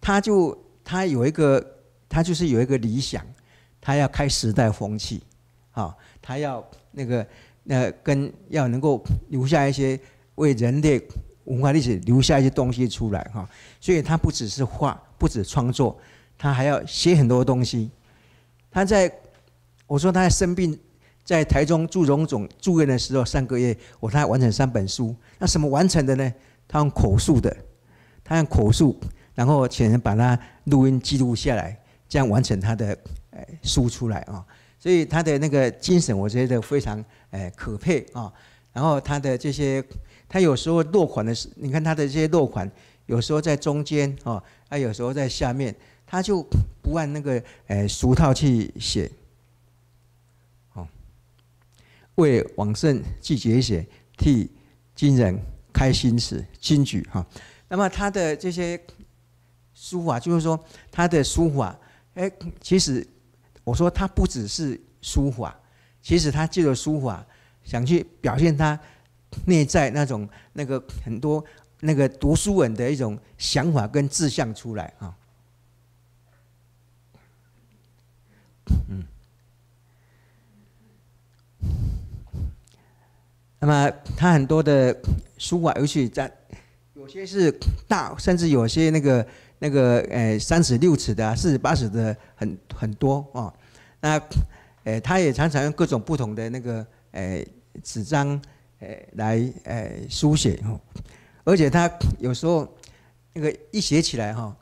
他就他有一个，他就是有一个理想，他要开时代风气，好，他要那个那跟要能够留下一些为人类。文化历史留下一些东西出来哈，所以他不只是画，不止创作，他还要写很多东西。他在我说他在生病，在台中住荣总住院的时候三个月，我他完成三本书。那什么完成的呢？他用口述的，他用口述，然后请人把他录音记录下来，这样完成他的哎书出来啊。所以他的那个精神，我觉得非常哎可佩啊。然后他的这些。他有时候落款的是，你看他的这些落款，有时候在中间哦，他有时候在下面，他就不按那个呃俗套去写，哦，为往圣继绝学，替今人开心时金举哈。那么他的这些书法，就是说他的书法，哎，其实我说他不只是书法，其实他借着书法想去表现他。内在那种那个很多那个读书人的一种想法跟志向出来啊，嗯，那么他很多的书啊，尤其在有些是大，甚至有些那个那个呃三尺六尺的、四十八尺的很很多啊，那呃他也常常用各种不同的那个呃纸张。诶，来哎，书写哈，而且他有时候那个一写起来哈，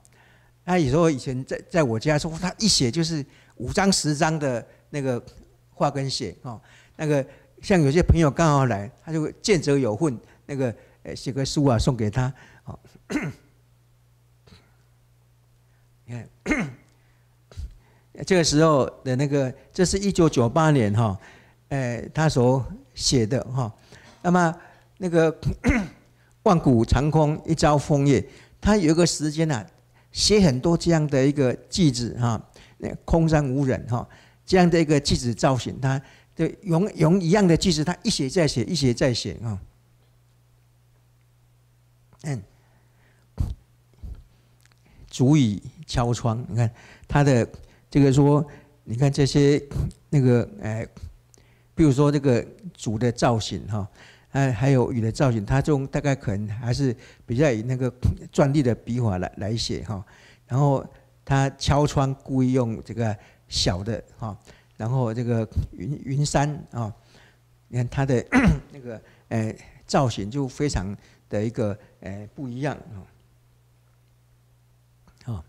他有时候以前在在我家说，他一写就是五张十张的那个画跟写哈，那个像有些朋友刚好来，他就见者有份，那个写个书啊送给他，好，你看这个时候的那个，这是一九九八年哈，哎，他所写的哈。那么，那个 “万古长空，一朝风月”，他有一个时间啊，写很多这样的一个句子哈。那“空山无人”哈，这样的一个句子造型，他就用用一样的句子，他一写再写，一写再写啊。嗯，足以敲窗，你看他的这个说，你看这些那个哎。比如说这个竹的造型哈，还还有雨的造型，他这种大概可能还是比较以那个篆隶的笔法来来写哈。然后他敲窗故意用这个小的哈，然后这个云云山啊，你看他的 那个呃造型就非常的一个呃不一样啊，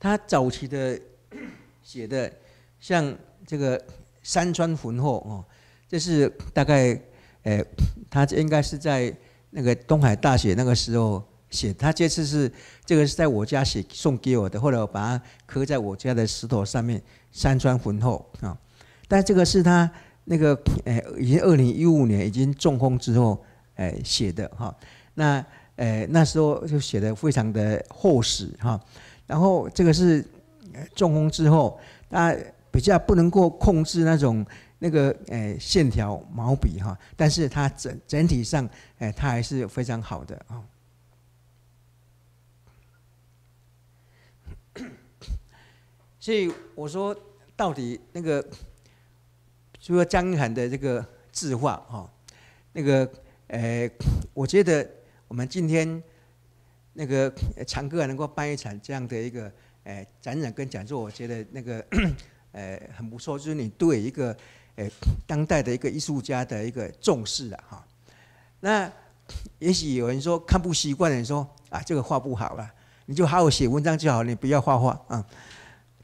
他早期的 写的像这个。山川浑厚哦，这是大概，呃，他应该是在那个东海大学那个时候写。他这次是这个是在我家写送给我的，后来我把它刻在我家的石头上面。山川浑厚啊，但这个是他那个呃，已经二零一五年已经中风之后哎写的哈。那呃，那时候就写的非常的厚实哈。然后这个是中风之后那。比较不能够控制那种那个诶线条毛笔哈，但是它整整体上诶它还是非常好的啊。所以我说，到底那个就说张玉涵的这个字画哈，那个诶，我觉得我们今天那个哥还能够办一场这样的一个诶展览跟讲座，我觉得那个。诶，很不错，就是你对一个诶当代的一个艺术家的一个重视了哈。那也许有人说看不习惯，你说啊这个画不好了，你就好好写文章就好，你不要画画啊。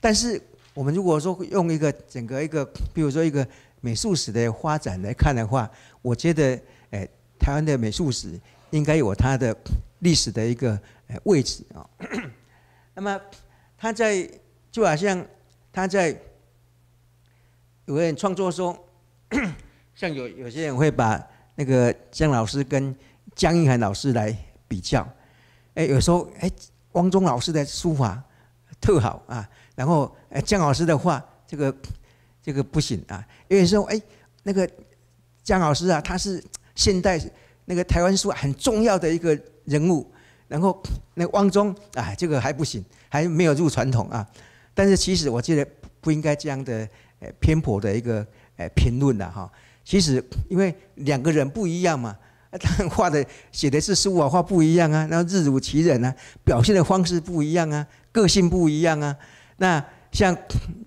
但是我们如果说用一个整个一个，比如说一个美术史的发展来看的话，我觉得诶，台湾的美术史应该有它的历史的一个诶位置啊。那么他在就好像他在。有人创作说，像有有些人会把那个江老师跟江一涵老师来比较。哎，有时候哎，汪中老师的书法特好啊，然后哎江老师的话，这个这个不行啊。有人说哎，那个江老师啊，他是现代那个台湾书很重要的一个人物，然后那汪中啊，这个还不行，还没有入传统啊。但是其实我觉得不应该这样的。偏颇的一个呃评论了哈，其实因为两个人不一样嘛，他画的、写的是书法，画不一样啊，然后字如其人啊，表现的方式不一样啊，个性不一样啊。那像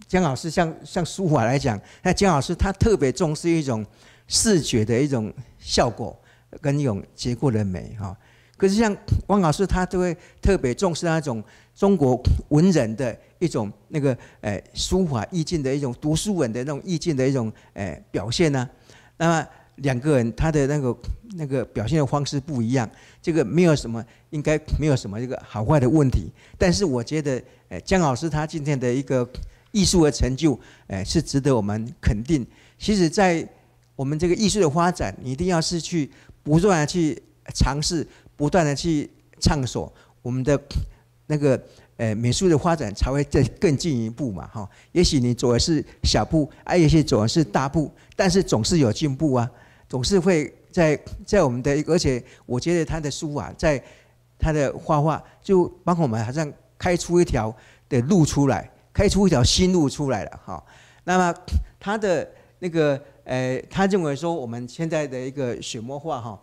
江老师，像像书法来讲，那江老师他特别重视一种视觉的一种效果跟一种结构的美，哈。可是像汪老师，他就会特别重视那种。中国文人的一种那个诶，书法意境的一种读书文的那种意境的一种诶表现呢。那么两个人他的那个那个表现的方式不一样，这个没有什么应该没有什么这个好坏的问题。但是我觉得诶，姜老师他今天的一个艺术的成就诶是值得我们肯定。其实，在我们这个艺术的发展，一定要是去不断的去尝试，不断的去探索我们的。那个，呃，美术的发展才会再更进一步嘛，哈。也许你走的是小步，啊，也许走的是大步，但是总是有进步啊，总是会在在我们的，而且我觉得他的书啊，在他的画画，就帮我们好像开出一条的路出来，开出一条新路出来了，哈。那么他的那个，呃，他认为说我们现在的一个水墨画，哈，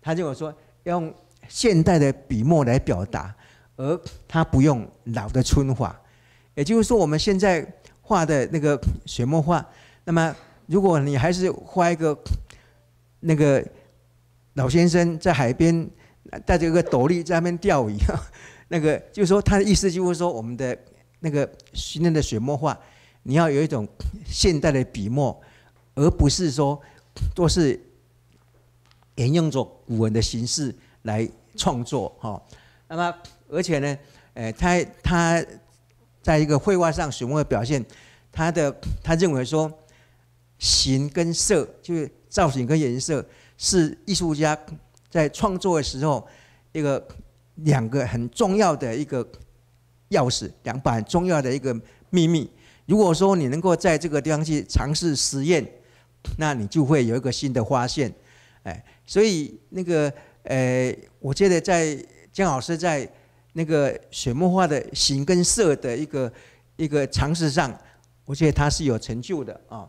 他认为说用现代的笔墨来表达。而他不用老的皴法，也就是说，我们现在画的那个水墨画，那么如果你还是画一个那个老先生在海边带着一个斗笠在那边钓鱼，那个就是说，他的意思就是说，我们的那个新天的水墨画，你要有一种现代的笔墨，而不是说都是沿用着古文的形式来创作哈。那么。而且呢，呃，他他，在一个绘画上水墨的表现，他的他认为说，形跟色，就是造型跟颜色，是艺术家在创作的时候一个两个很重要的一个钥匙，两把重要的一个秘密。如果说你能够在这个地方去尝试实验，那你就会有一个新的发现，哎，所以那个，呃，我记得在江老师在。那个水墨画的形跟色的一个一个尝试上，我觉得他是有成就的啊。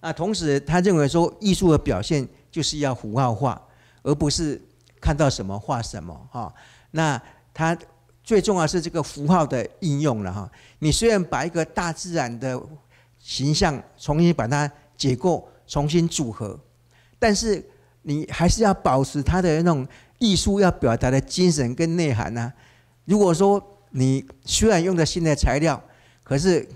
啊，同时他认为说，艺术的表现就是要符号化，而不是看到什么画什么哈。那他最重要是这个符号的应用了哈。你虽然把一个大自然的形象重新把它解构、重新组合，但是你还是要保持它的那种艺术要表达的精神跟内涵啊。如果说你虽然用的新的材料，可是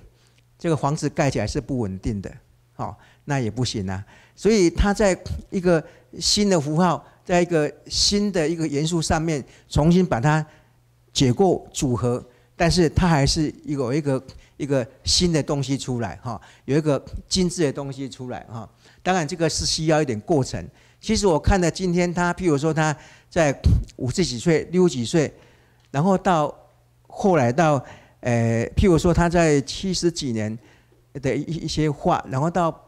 这个房子盖起来是不稳定的，好，那也不行啊。所以它在一个新的符号，在一个新的一个元素上面重新把它解构组合，但是它还是一个一个一个新的东西出来哈，有一个精致的东西出来哈。当然这个是需要一点过程。其实我看了今天他，譬如说他在五十几岁、六十几岁。然后到后来到，呃，譬如说他在七十几年的一一些画，然后到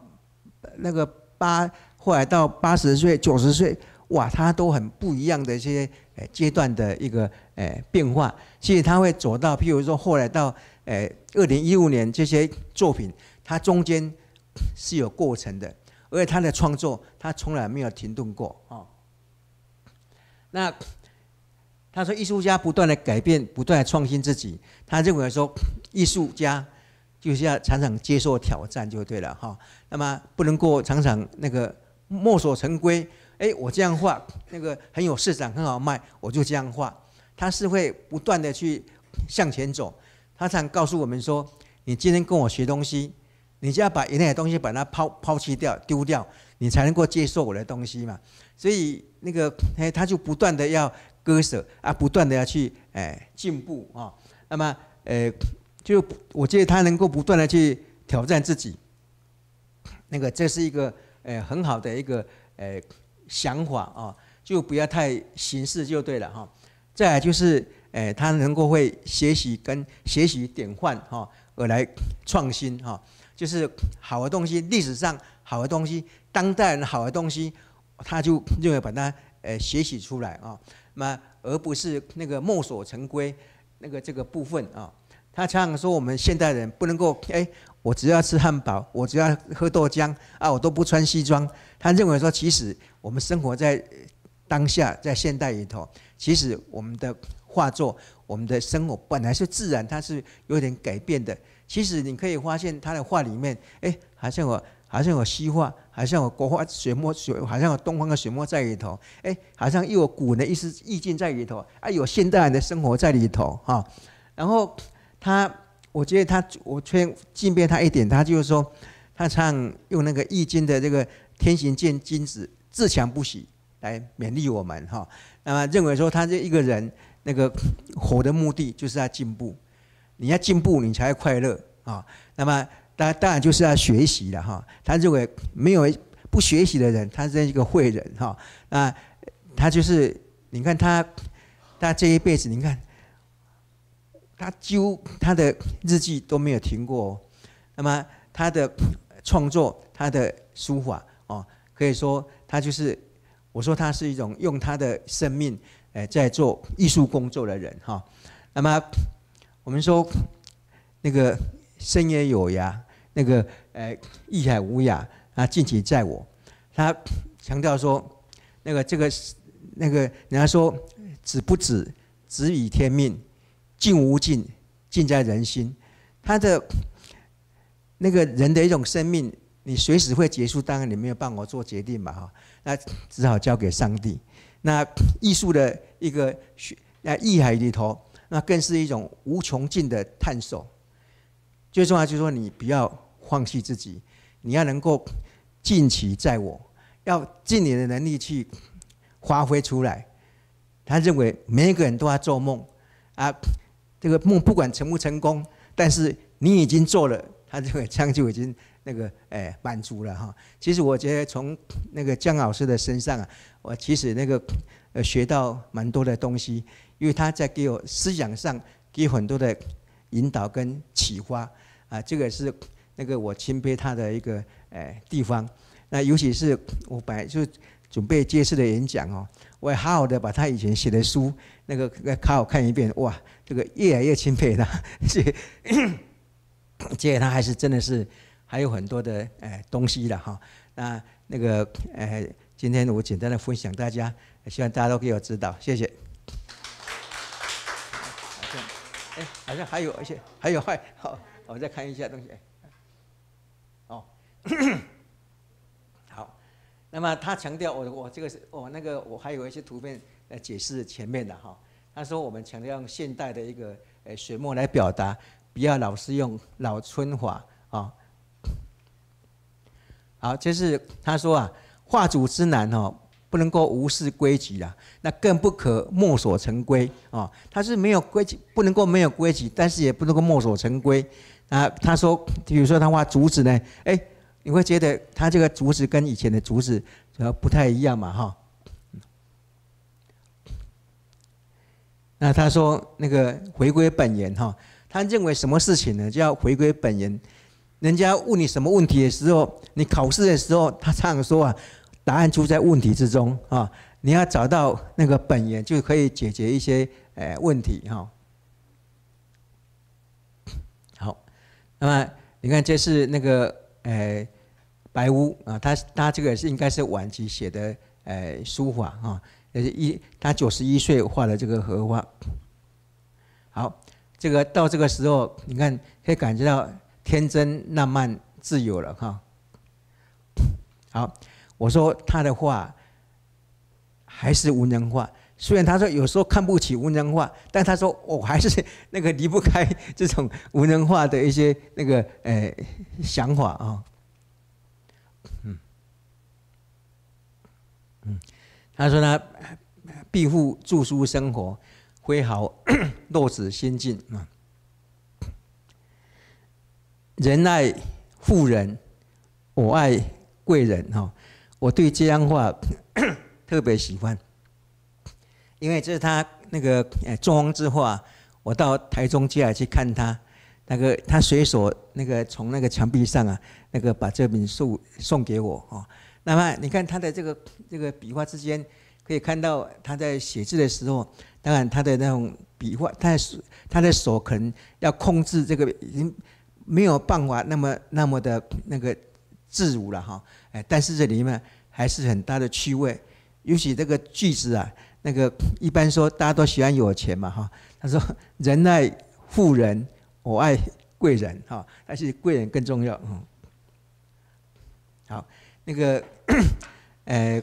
那个八，后来到八十岁、九十岁，哇，他都很不一样的一些呃阶段的一个呃变化。所以他会走到譬如说后来到呃二零一五年这些作品，他中间是有过程的，而且他的创作他从来没有停顿过啊。那。他说：“艺术家不断的改变，不断创新自己。他认为说，艺术家就是要常常接受挑战就对了哈。那么不能够常常那个墨守成规，哎，我这样画那个很有市场，很好卖，我就这样画。他是会不断的去向前走。他常告诉我们说：，你今天跟我学东西，你就要把原来的东西把它抛抛弃掉、丢掉，你才能够接受我的东西嘛。所以那个哎，他就不断的要。”割舍啊，不断的要去哎进步啊，那么呃，就我觉得他能够不断的去挑战自己，那个这是一个呃很好的一个呃想法啊，就不要太形式就对了哈。再就是哎，他能够会学习跟学习典范哈，而来创新哈，就是好的东西，历史上好的东西，当代人好的东西，他就认为把它呃学习出来啊。嘛，而不是那个墨守成规，那个这个部分啊，他常常说我们现代人不能够哎，我只要吃汉堡，我只要喝豆浆啊，我都不穿西装。他认为说，其实我们生活在当下，在现代里头，其实我们的画作，我们的生活本来是自然，它是有点改变的。其实你可以发现，他的画里面，哎，好像我。好像有西化，好像有国画水墨，水好像有东方的水墨在里头。哎，好像又有古人的意思意境在里头，啊，有现代人的生活在里头哈。然后他，我觉得他，我劝，敬佩他一点，他就是说，他唱用那个《易经》的这个“天行健，君子自强不息”来勉励我们哈。那么认为说，他这一个人那个活的目的就是要进步，你要进步，你才快乐啊。那么。然，当然就是要学习了哈。他认为没有不学习的人，他是一个坏人哈。那他就是，你看他，他这一辈子，你看他，几乎他的日记都没有停过。那么他的创作，他的书法哦，可以说他就是，我说他是一种用他的生命诶在做艺术工作的人哈。那么我们说那个。生也有涯，那个呃意海无涯啊，尽情在我。他强调说，那个这个那个，人家说，子不止，子以天命；尽无尽，尽在人心。他的那个人的一种生命，你随时会结束，当然你没有办法做决定嘛，哈，那只好交给上帝。那艺术的一个诶艺海里头，那更是一种无穷尽的探索。最重要就是说，你不要放弃自己，你要能够尽其在我，要尽你的能力去发挥出来。他认为每一个人都要做梦啊，这个梦不管成不成功，但是你已经做了，他为这样就已经那个哎满足了哈。其实我觉得从那个姜老师的身上啊，我其实那个呃学到蛮多的东西，因为他在给我思想上给很多的引导跟启发。啊，这个是那个我钦佩他的一个呃地方。那尤其是我本来就准备接次的演讲哦，我也好好的把他以前写的书那个看好看一遍，哇，这个越来越钦佩他。谢谢他，还是真的是还有很多的呃东西了哈。那那个呃，今天我简单的分享大家，希望大家都给我指导，谢谢。哎，好像还有，而且还有还好。我再看一下东西，哦，好，那么他强调我我这个是哦那个我还有一些图片来解释前面的哈。他说我们强调用现代的一个呃水墨来表达，不要老是用老春华啊。好，这是他说啊，画主之难哦，不能够无视规矩了，那更不可墨守成规啊。他是没有规矩，不能够没有规矩，但是也不能够墨守成规。啊，他说，比如说他画竹子呢，哎，你会觉得他这个竹子跟以前的竹子，呃，不太一样嘛，哈。那他说，那个回归本源，哈，他认为什么事情呢，就要回归本源。人家问你什么问题的时候，你考试的时候，他常说啊，答案出在问题之中啊，你要找到那个本源，就可以解决一些，呃问题，哈。那么你看，这是那个呃白屋啊，他他这个是应该是晚期写的呃书法啊，一他九十一岁画的这个荷花。好，这个到这个时候，你看可以感觉到天真、浪漫、自由了哈。好，我说他的画还是无人画。虽然他说有时候看不起文人画，但他说我还是那个离不开这种文人画的一些那个呃想法啊。嗯，他说呢，庇护住宿生活，挥毫 落纸先境啊。仁爱富人，我爱贵人哈。我对这样话特别喜欢。因为这是他那个中风之后啊，我到台中街来去看他，那个他随手那个从那个墙壁上啊，那个把这本书送给我哦。那么你看他的这个这个笔画之间，可以看到他在写字的时候，当然他的那种笔画，他的他的手可能要控制这个已经没有办法那么那么的那个自如了哈。哎，但是这里面还是很大的趣味，尤其这个句子啊。那个一般说大家都喜欢有钱嘛哈，他说仁爱富人，我爱贵人哈，但是贵人更重要嗯。好，那个，呃，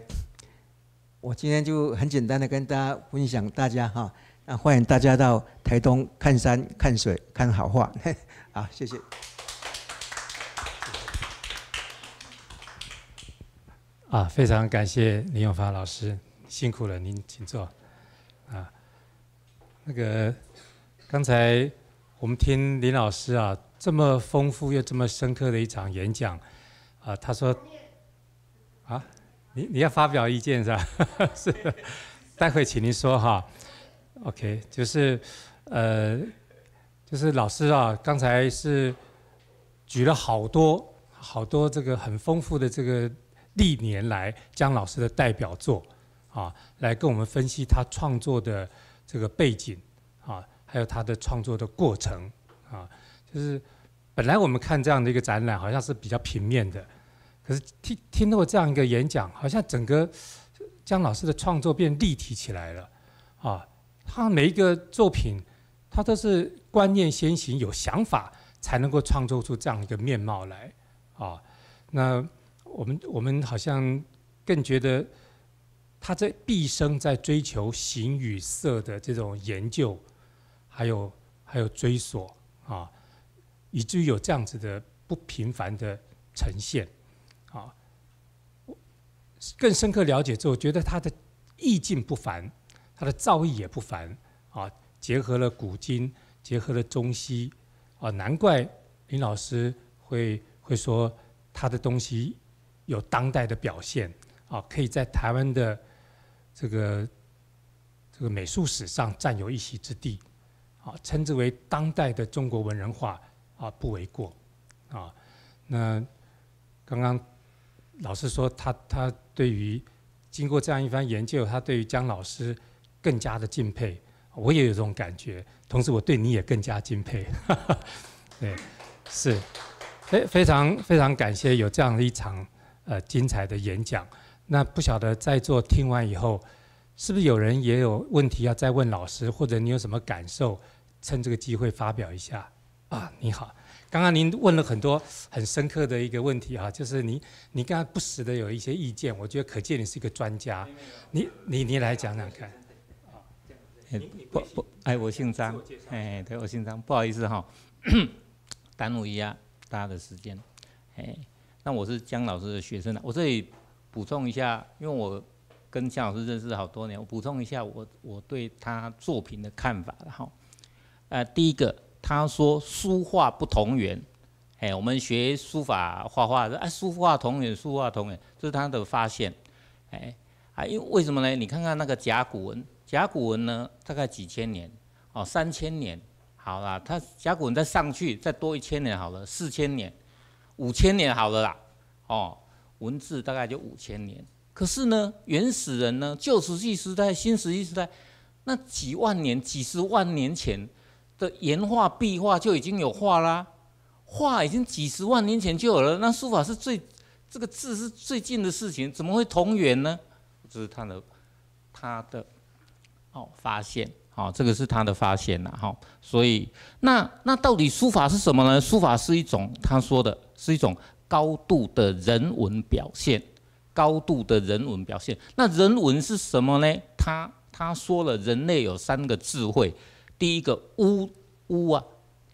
我今天就很简单的跟大家分享大家哈，那欢迎大家到台东看山看水看好画，好谢谢。啊，非常感谢林永发老师。辛苦了，您请坐，啊，那个刚才我们听林老师啊，这么丰富又这么深刻的一场演讲，啊，他说，啊，你你要发表意见是吧？是，待会请您说哈。OK，就是，呃，就是老师啊，刚才是举了好多好多这个很丰富的这个历年来姜老师的代表作。啊，来跟我们分析他创作的这个背景啊，还有他的创作的过程啊，就是本来我们看这样的一个展览，好像是比较平面的，可是听听到这样一个演讲，好像整个江老师的创作变立体起来了啊。他每一个作品，他都是观念先行，有想法才能够创作出这样一个面貌来啊。那我们我们好像更觉得。他在毕生在追求形与色的这种研究，还有还有追索啊，以至于有这样子的不平凡的呈现，啊，更深刻了解之后，觉得他的意境不凡，他的造诣也不凡啊，结合了古今，结合了中西啊，难怪林老师会会说他的东西有当代的表现啊，可以在台湾的。这个这个美术史上占有一席之地，啊，称之为当代的中国文人画啊，不为过，啊，那刚刚老师说他他对于经过这样一番研究，他对于姜老师更加的敬佩，我也有这种感觉，同时我对你也更加敬佩，对，是，哎，非常非常感谢有这样一场呃精彩的演讲。那不晓得在座听完以后，是不是有人也有问题要再问老师，或者你有什么感受，趁这个机会发表一下？啊，你好，刚刚您问了很多很深刻的一个问题啊，就是你你刚刚不时的有一些意见，我觉得可见你是一个专家，你你你来讲讲看。不不，哎，我姓张，哎，对，我姓张，不好意思哈，耽误一下大家的时间。哎，那我是江老师的学生我这里。补充一下，因为我跟夏老师认识好多年，我补充一下我我对他作品的看法，然后，呃，第一个他说书画不同源，哎，我们学书法画画的，哎，书画同源，书画同源，这是他的发现，哎，啊，因为为什么呢？你看看那个甲骨文，甲骨文呢，大概几千年，哦，三千年，好啦，他甲骨文再上去再多一千年好了，四千年，五千年好了啦，哦。文字大概就五千年，可是呢，原始人呢，旧石器时代、新石器时代，那几万年、几十万年前的岩画、壁画就已经有画啦，画已经几十万年前就有了。那书法是最这个字是最近的事情，怎么会同源呢？这是他的他的哦发现，好，这个是他的发现呐，好，所以那那到底书法是什么呢？书法是一种，他说的是一种。高度的人文表现，高度的人文表现。那人文是什么呢？他他说了，人类有三个智慧，第一个乌乌啊，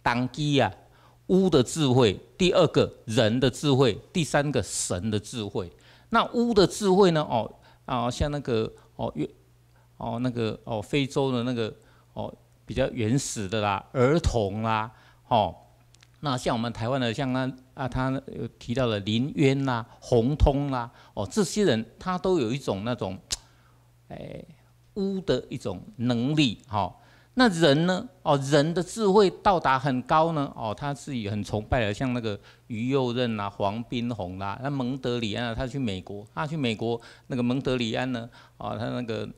当机啊，乌的智慧；第二个人的智慧；第三个神的智慧。那乌的智慧呢？哦啊，像那个哦，哦那个哦，非洲的那个哦，比较原始的啦，儿童啦，哦，那像我们台湾的像那。啊，他又提到了林渊啦、洪通啦，哦，这些人他都有一种那种，哎，污的一种能力，哈。那人呢？哦，人的智慧到达很高呢。哦，他是很崇拜的，像那个于右任啊、黄宾虹啦、那蒙德里安啊。他去美国，他去美国，那个蒙德里安呢？哦，他那个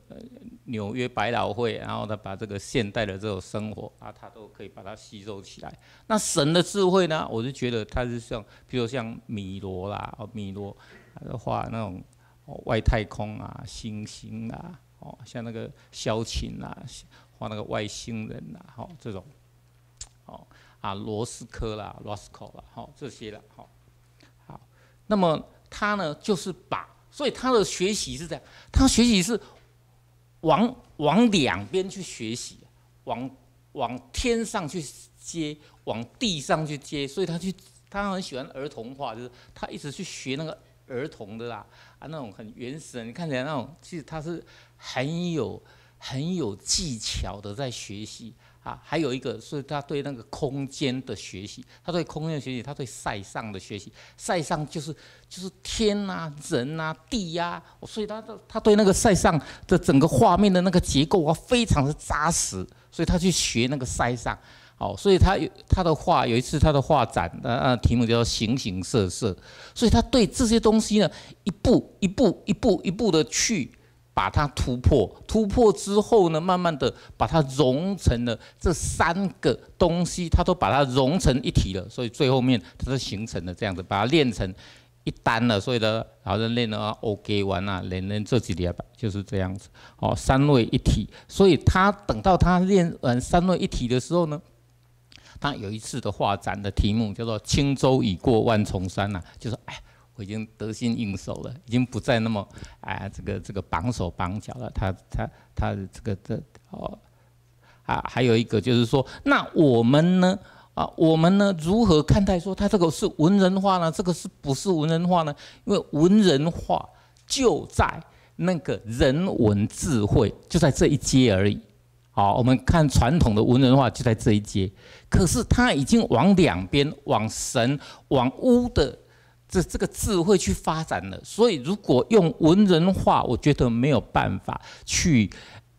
纽约百老汇，然后他把这个现代的这种生活啊，他都可以把它吸收起来。那神的智慧呢？我就觉得他是像，比如像米罗啦，哦，米罗，他的画那种哦、外太空啊、星星啊，哦，像那个萧琴啊。画那个外星人啦，好这种，好啊罗斯科啦，罗斯科啦，好这些啦，好，好，那么他呢，就是把，所以他的学习是这样，他学习是往往两边去学习，往往天上去接，往地上去接，所以他去，他很喜欢儿童画，就是他一直去学那个儿童的啦，啊那种很原始的，你看起来那种，其实他是很有。很有技巧的在学习啊，还有一个，是他对那个空间的学习，他对空间的学习，他对塞上的学习，塞上就是就是天啊、人啊、地呀，所以他他他对那个塞上的整个画面的那个结构啊，非常的扎实，所以他去学那个塞上，好，所以他有他的画，有一次他的画展，那那题目叫形形色色，所以他对这些东西呢，一步一步一步一步的去。把它突破，突破之后呢，慢慢的把它融成了这三个东西，它都把它融成一体了，所以最后面它是形成了这样子，把它练成一单了，所以呢，然后练了 o k 完了，练练这几年就是这样子，哦，三位一体，所以他等到他练完三位一体的时候呢，他有一次的画展的题目叫做“轻舟已过万重山”呐，就说哎。我已经得心应手了，已经不再那么啊，这个这个绑手绑脚了。他他他这个这哦啊，还有一个就是说，那我们呢啊，我们呢如何看待说他这个是文人画呢？这个是不是文人画呢？因为文人画就在那个人文智慧就在这一阶而已。好，我们看传统的文人画就在这一阶，可是他已经往两边往神往巫的。这这个智慧去发展了。所以如果用文人画，我觉得没有办法去，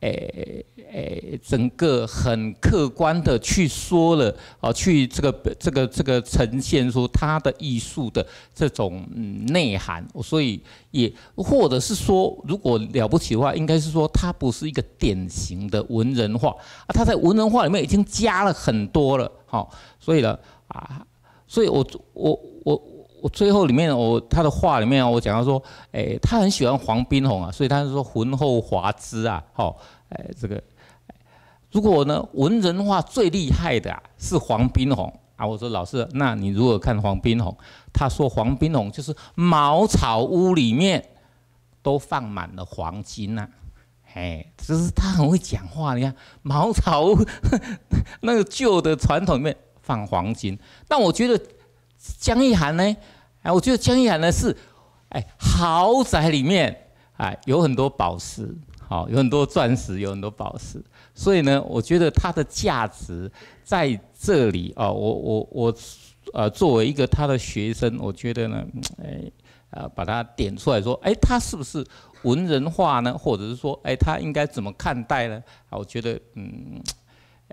诶诶，整个很客观的去说了，啊，去这个这个这个呈现出他的艺术的这种内涵，所以也或者是说，如果了不起的话，应该是说他不是一个典型的文人画，啊，他在文人画里面已经加了很多了，好，所以呢，啊，所以我我。我最后里面，我他的话里面，我讲到说，哎，他很喜欢黄宾虹啊，所以他是说浑厚华资啊，好，哎，这个如果呢，文人画最厉害的啊、是黄宾虹啊。我说老师，那你如何看黄宾虹？他说黄宾虹就是茅草屋里面都放满了黄金呐，哎，只是他很会讲话。你看茅草屋 那个旧的传统里面放黄金，但我觉得。江一涵呢？哎，我觉得江一涵呢是，哎，豪宅里面哎有很多宝石，好，有很多钻石，有很多宝石，所以呢，我觉得它的价值在这里啊。我我我，呃，作为一个他的学生，我觉得呢，哎，呃，把它点出来说，哎，他是不是文人画呢？或者是说，哎，他应该怎么看待呢？啊，我觉得，嗯，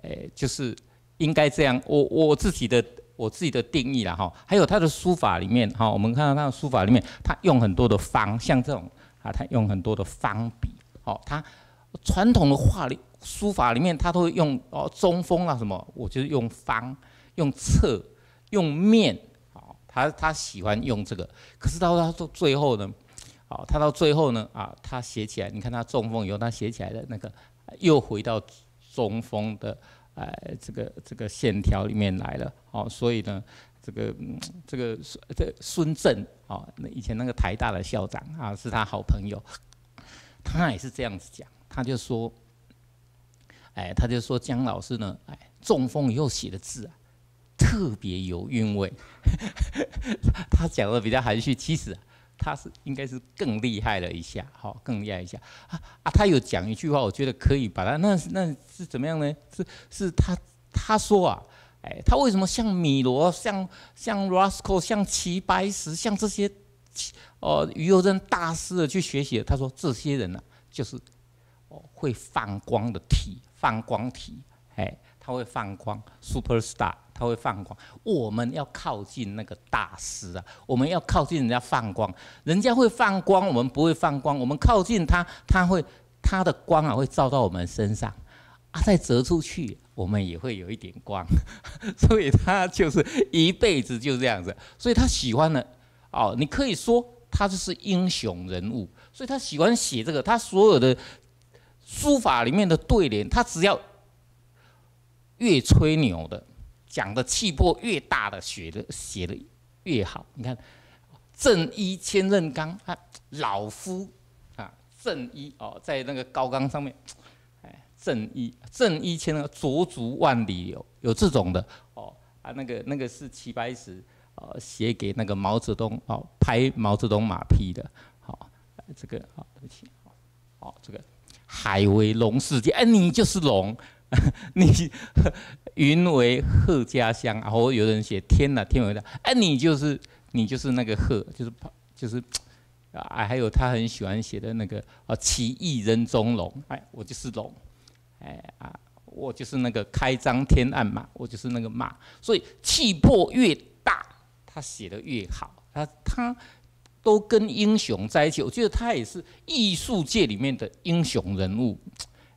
哎，就是应该这样。我我自己的。我自己的定义啦，哈，还有他的书法里面，哈，我们看到他的书法里面，他用很多的方，像这种啊，他用很多的方笔，哦，他传统的画里书法里面，他都会用哦中锋啊什么，我就用方，用侧，用面，哦，他他喜欢用这个，可是到他说最后呢，哦，他到最后呢，啊，他写起来，你看他中锋以后，他写起来的那个又回到中锋的。哎，这个这个线条里面来了，哦，所以呢，这个这个这孙正哦，那以前那个台大的校长啊，是他好朋友，他也是这样子讲，他就说，哎，他就说姜老师呢，哎，中风以后写的字啊，特别有韵味，他讲的比较含蓄，其实。他是应该是更厉害了一下，好，更厉害一下啊啊！他有讲一句话，我觉得可以把他那那是怎么样呢？是是，他他说啊，哎，他为什么像米罗、像像 r c 斯科、像齐白石、像这些哦，余又珍大师的去学习？他说这些人呢，就是哦会放光的体，放光体，哎，他会放光，super star。他会放光，我们要靠近那个大师啊，我们要靠近人家放光，人家会放光，我们不会放光，我们靠近他，他会他的光啊会照到我们身上，啊再折出去，我们也会有一点光，所以他就是一辈子就这样子，所以他喜欢的哦，你可以说他就是英雄人物，所以他喜欢写这个，他所有的书法里面的对联，他只要越吹牛的。讲的气魄越大的，写的写的越好。你看，正一千仞冈啊，老夫啊，正一哦，在那个高岗上面，哎，正一正一千呢，卓足万里有有这种的哦啊，那个那个是齐白石哦，写给那个毛泽东哦，拍毛泽东马屁的。好，这个好，对不起，好，这个海为龙世界，哎，你就是龙。你云为鹤家乡，然后有人写天呐，天为大，哎，你就是你就是那个鹤，就是就是啊，还有他很喜欢写的那个啊，奇义人中龙，哎，我就是龙，哎啊，我就是那个开张天案马，我就是那个马，所以气魄越大，他写的越好，他他都跟英雄在一起，我觉得他也是艺术界里面的英雄人物，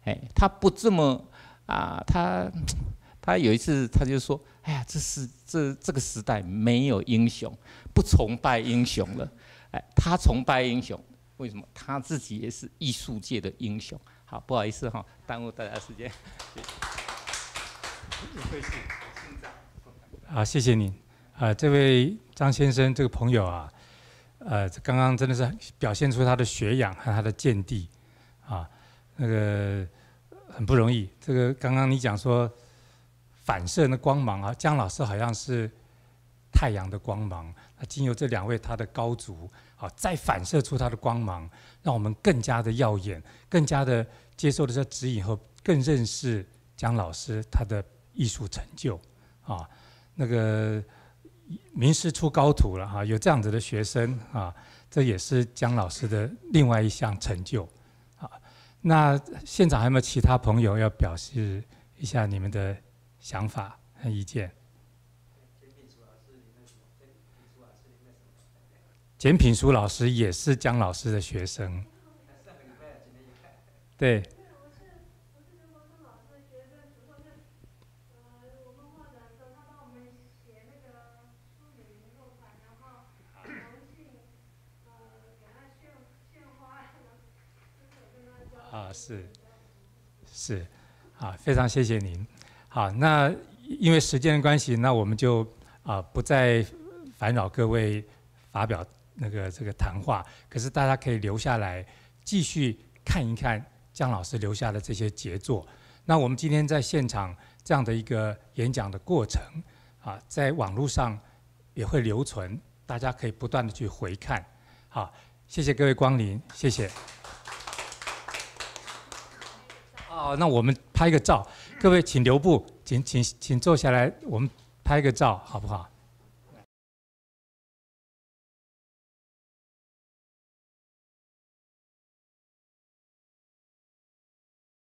哎，他不这么。啊，他他有一次他就说，哎呀，这是这这个时代没有英雄，不崇拜英雄了。哎，他崇拜英雄，为什么？他自己也是艺术界的英雄。好，不好意思哈，耽误大家时间。谢谢啊，谢谢你啊，这位张先生这个朋友啊，呃，刚刚真的是表现出他的学养和他的见地啊，那个。很不容易，这个刚刚你讲说反射的光芒啊，姜老师好像是太阳的光芒，那经由这两位他的高足，好再反射出他的光芒，让我们更加的耀眼，更加的接受的这指引和更认识姜老师他的艺术成就啊，那个名师出高徒了哈，有这样子的学生啊，这也是姜老师的另外一项成就。那现场还有没有其他朋友要表示一下你们的想法和意见？简品书老师也是江老师的学生，对。啊是，是，啊非常谢谢您，好那因为时间的关系，那我们就啊不再烦扰各位发表那个这个谈话，可是大家可以留下来继续看一看姜老师留下的这些杰作。那我们今天在现场这样的一个演讲的过程啊，在网络上也会留存，大家可以不断的去回看。好，谢谢各位光临，谢谢。好，那我们拍个照。各位，请留步，请请请坐下来，我们拍个照，好不好？